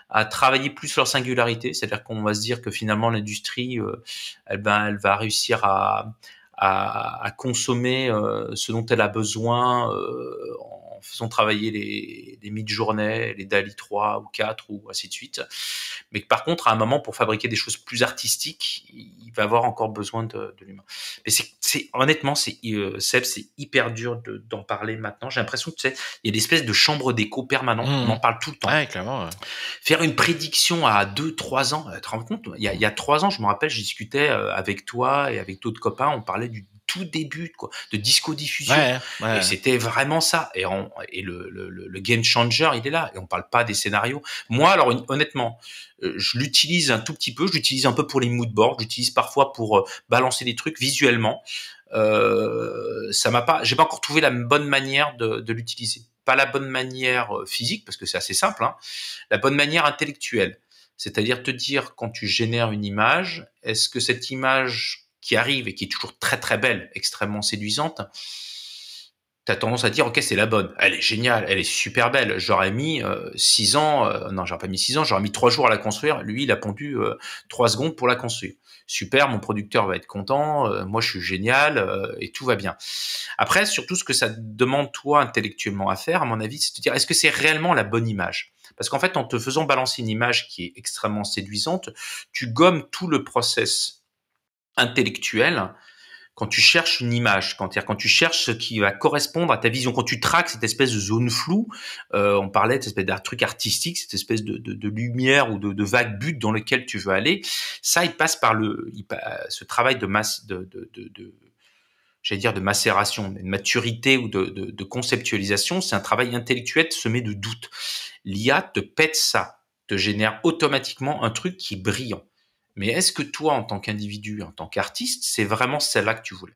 à travailler plus leur singularité. C'est-à-dire qu'on va se dire que finalement l'industrie, euh, elle, ben, elle va réussir à à, à consommer euh, ce dont elle a besoin en en faisant travailler les, mid-journées, les DALI 3 ou 4 ou ainsi de suite. Mais par contre, à un moment, pour fabriquer des choses plus artistiques, il va avoir encore besoin de, l'humain. Mais c'est honnêtement, euh, Seb, c'est hyper dur d'en parler maintenant. J'ai l'impression que tu il y a une espèce de chambre d'écho permanente. Mmh. On en parle tout le temps. clairement, Faire une prédiction à 2-3 ans, euh, tu te rends compte il y, a, il y a 3 ans, je me rappelle, je discutais euh, avec toi et avec d'autres copains, on parlait du tout début quoi, de disco diffusion. Et c'était vraiment ça. Et, et le, game changer, il est là. Et on parle pas des scénarios. Moi, alors honnêtement, euh, je l'utilise un tout petit peu. Je l'utilise un peu pour les moodboards. J'utilise parfois pour euh, balancer des trucs visuellement. Euh, ça m'a pas. J'ai pas encore trouvé la bonne manière de, l'utiliser. Pas la bonne manière euh, physique parce que c'est assez simple. Hein. la bonne manière intellectuelle. C'est-à-dire te dire quand tu génères une image, est-ce que cette image qui arrive et qui est toujours très très belle, extrêmement séduisante, tu as tendance à dire ok c'est la bonne, elle est géniale, elle est super belle. J'aurais mis 6 euh, ans, euh, non j'aurais pas mis 6 ans, j'aurais mis 3 jours à la construire. Lui il a pondu 3 euh, secondes pour la construire. Super, mon producteur va être content, moi je suis génial et tout va bien. Après surtout ce que ça demande toi intellectuellement à faire à mon avis c'est de dire est-ce que c'est réellement la bonne image parce qu'en fait en te faisant balancer une image qui est extrêmement séduisante, tu gommes tout le process Intellectuel, quand tu cherches une image, quand, tu cherches ce qui va correspondre à ta vision, quand tu traques cette espèce de zone floue, euh, on parlait de d'un truc artistique, cette espèce de, lumière ou de, vague but dans lequel tu veux aller, ça, il passe par le, ce travail de masse, de, j'allais dire de macération, de maturité ou de, de conceptualisation, c'est un travail intellectuel semé de doutes. L'IA te pète ça, te génère automatiquement un truc qui est brillant mais est-ce que toi, en tant qu'individu, en tant qu'artiste, c'est vraiment celle-là que tu voulais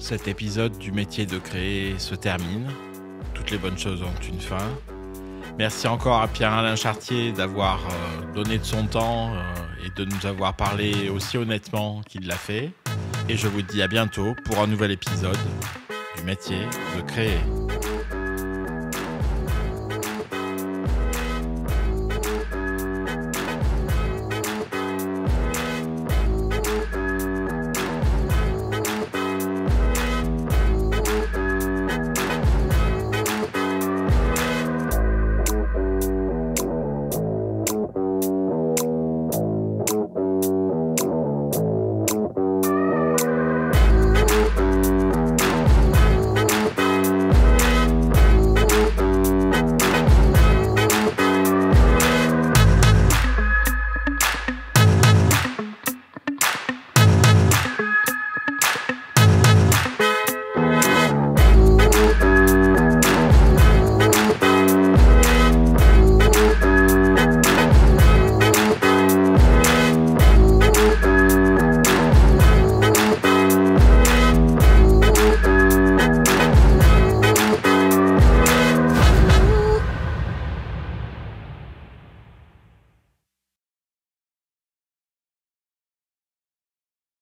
Cet épisode du métier de créer se termine. Toutes les bonnes choses ont une fin. Merci encore à Pierre-Alain Chartier d'avoir euh, donné de son temps euh, et de nous avoir parlé aussi honnêtement qu'il l'a fait. Et je vous dis à bientôt pour un nouvel épisode du métier de créer.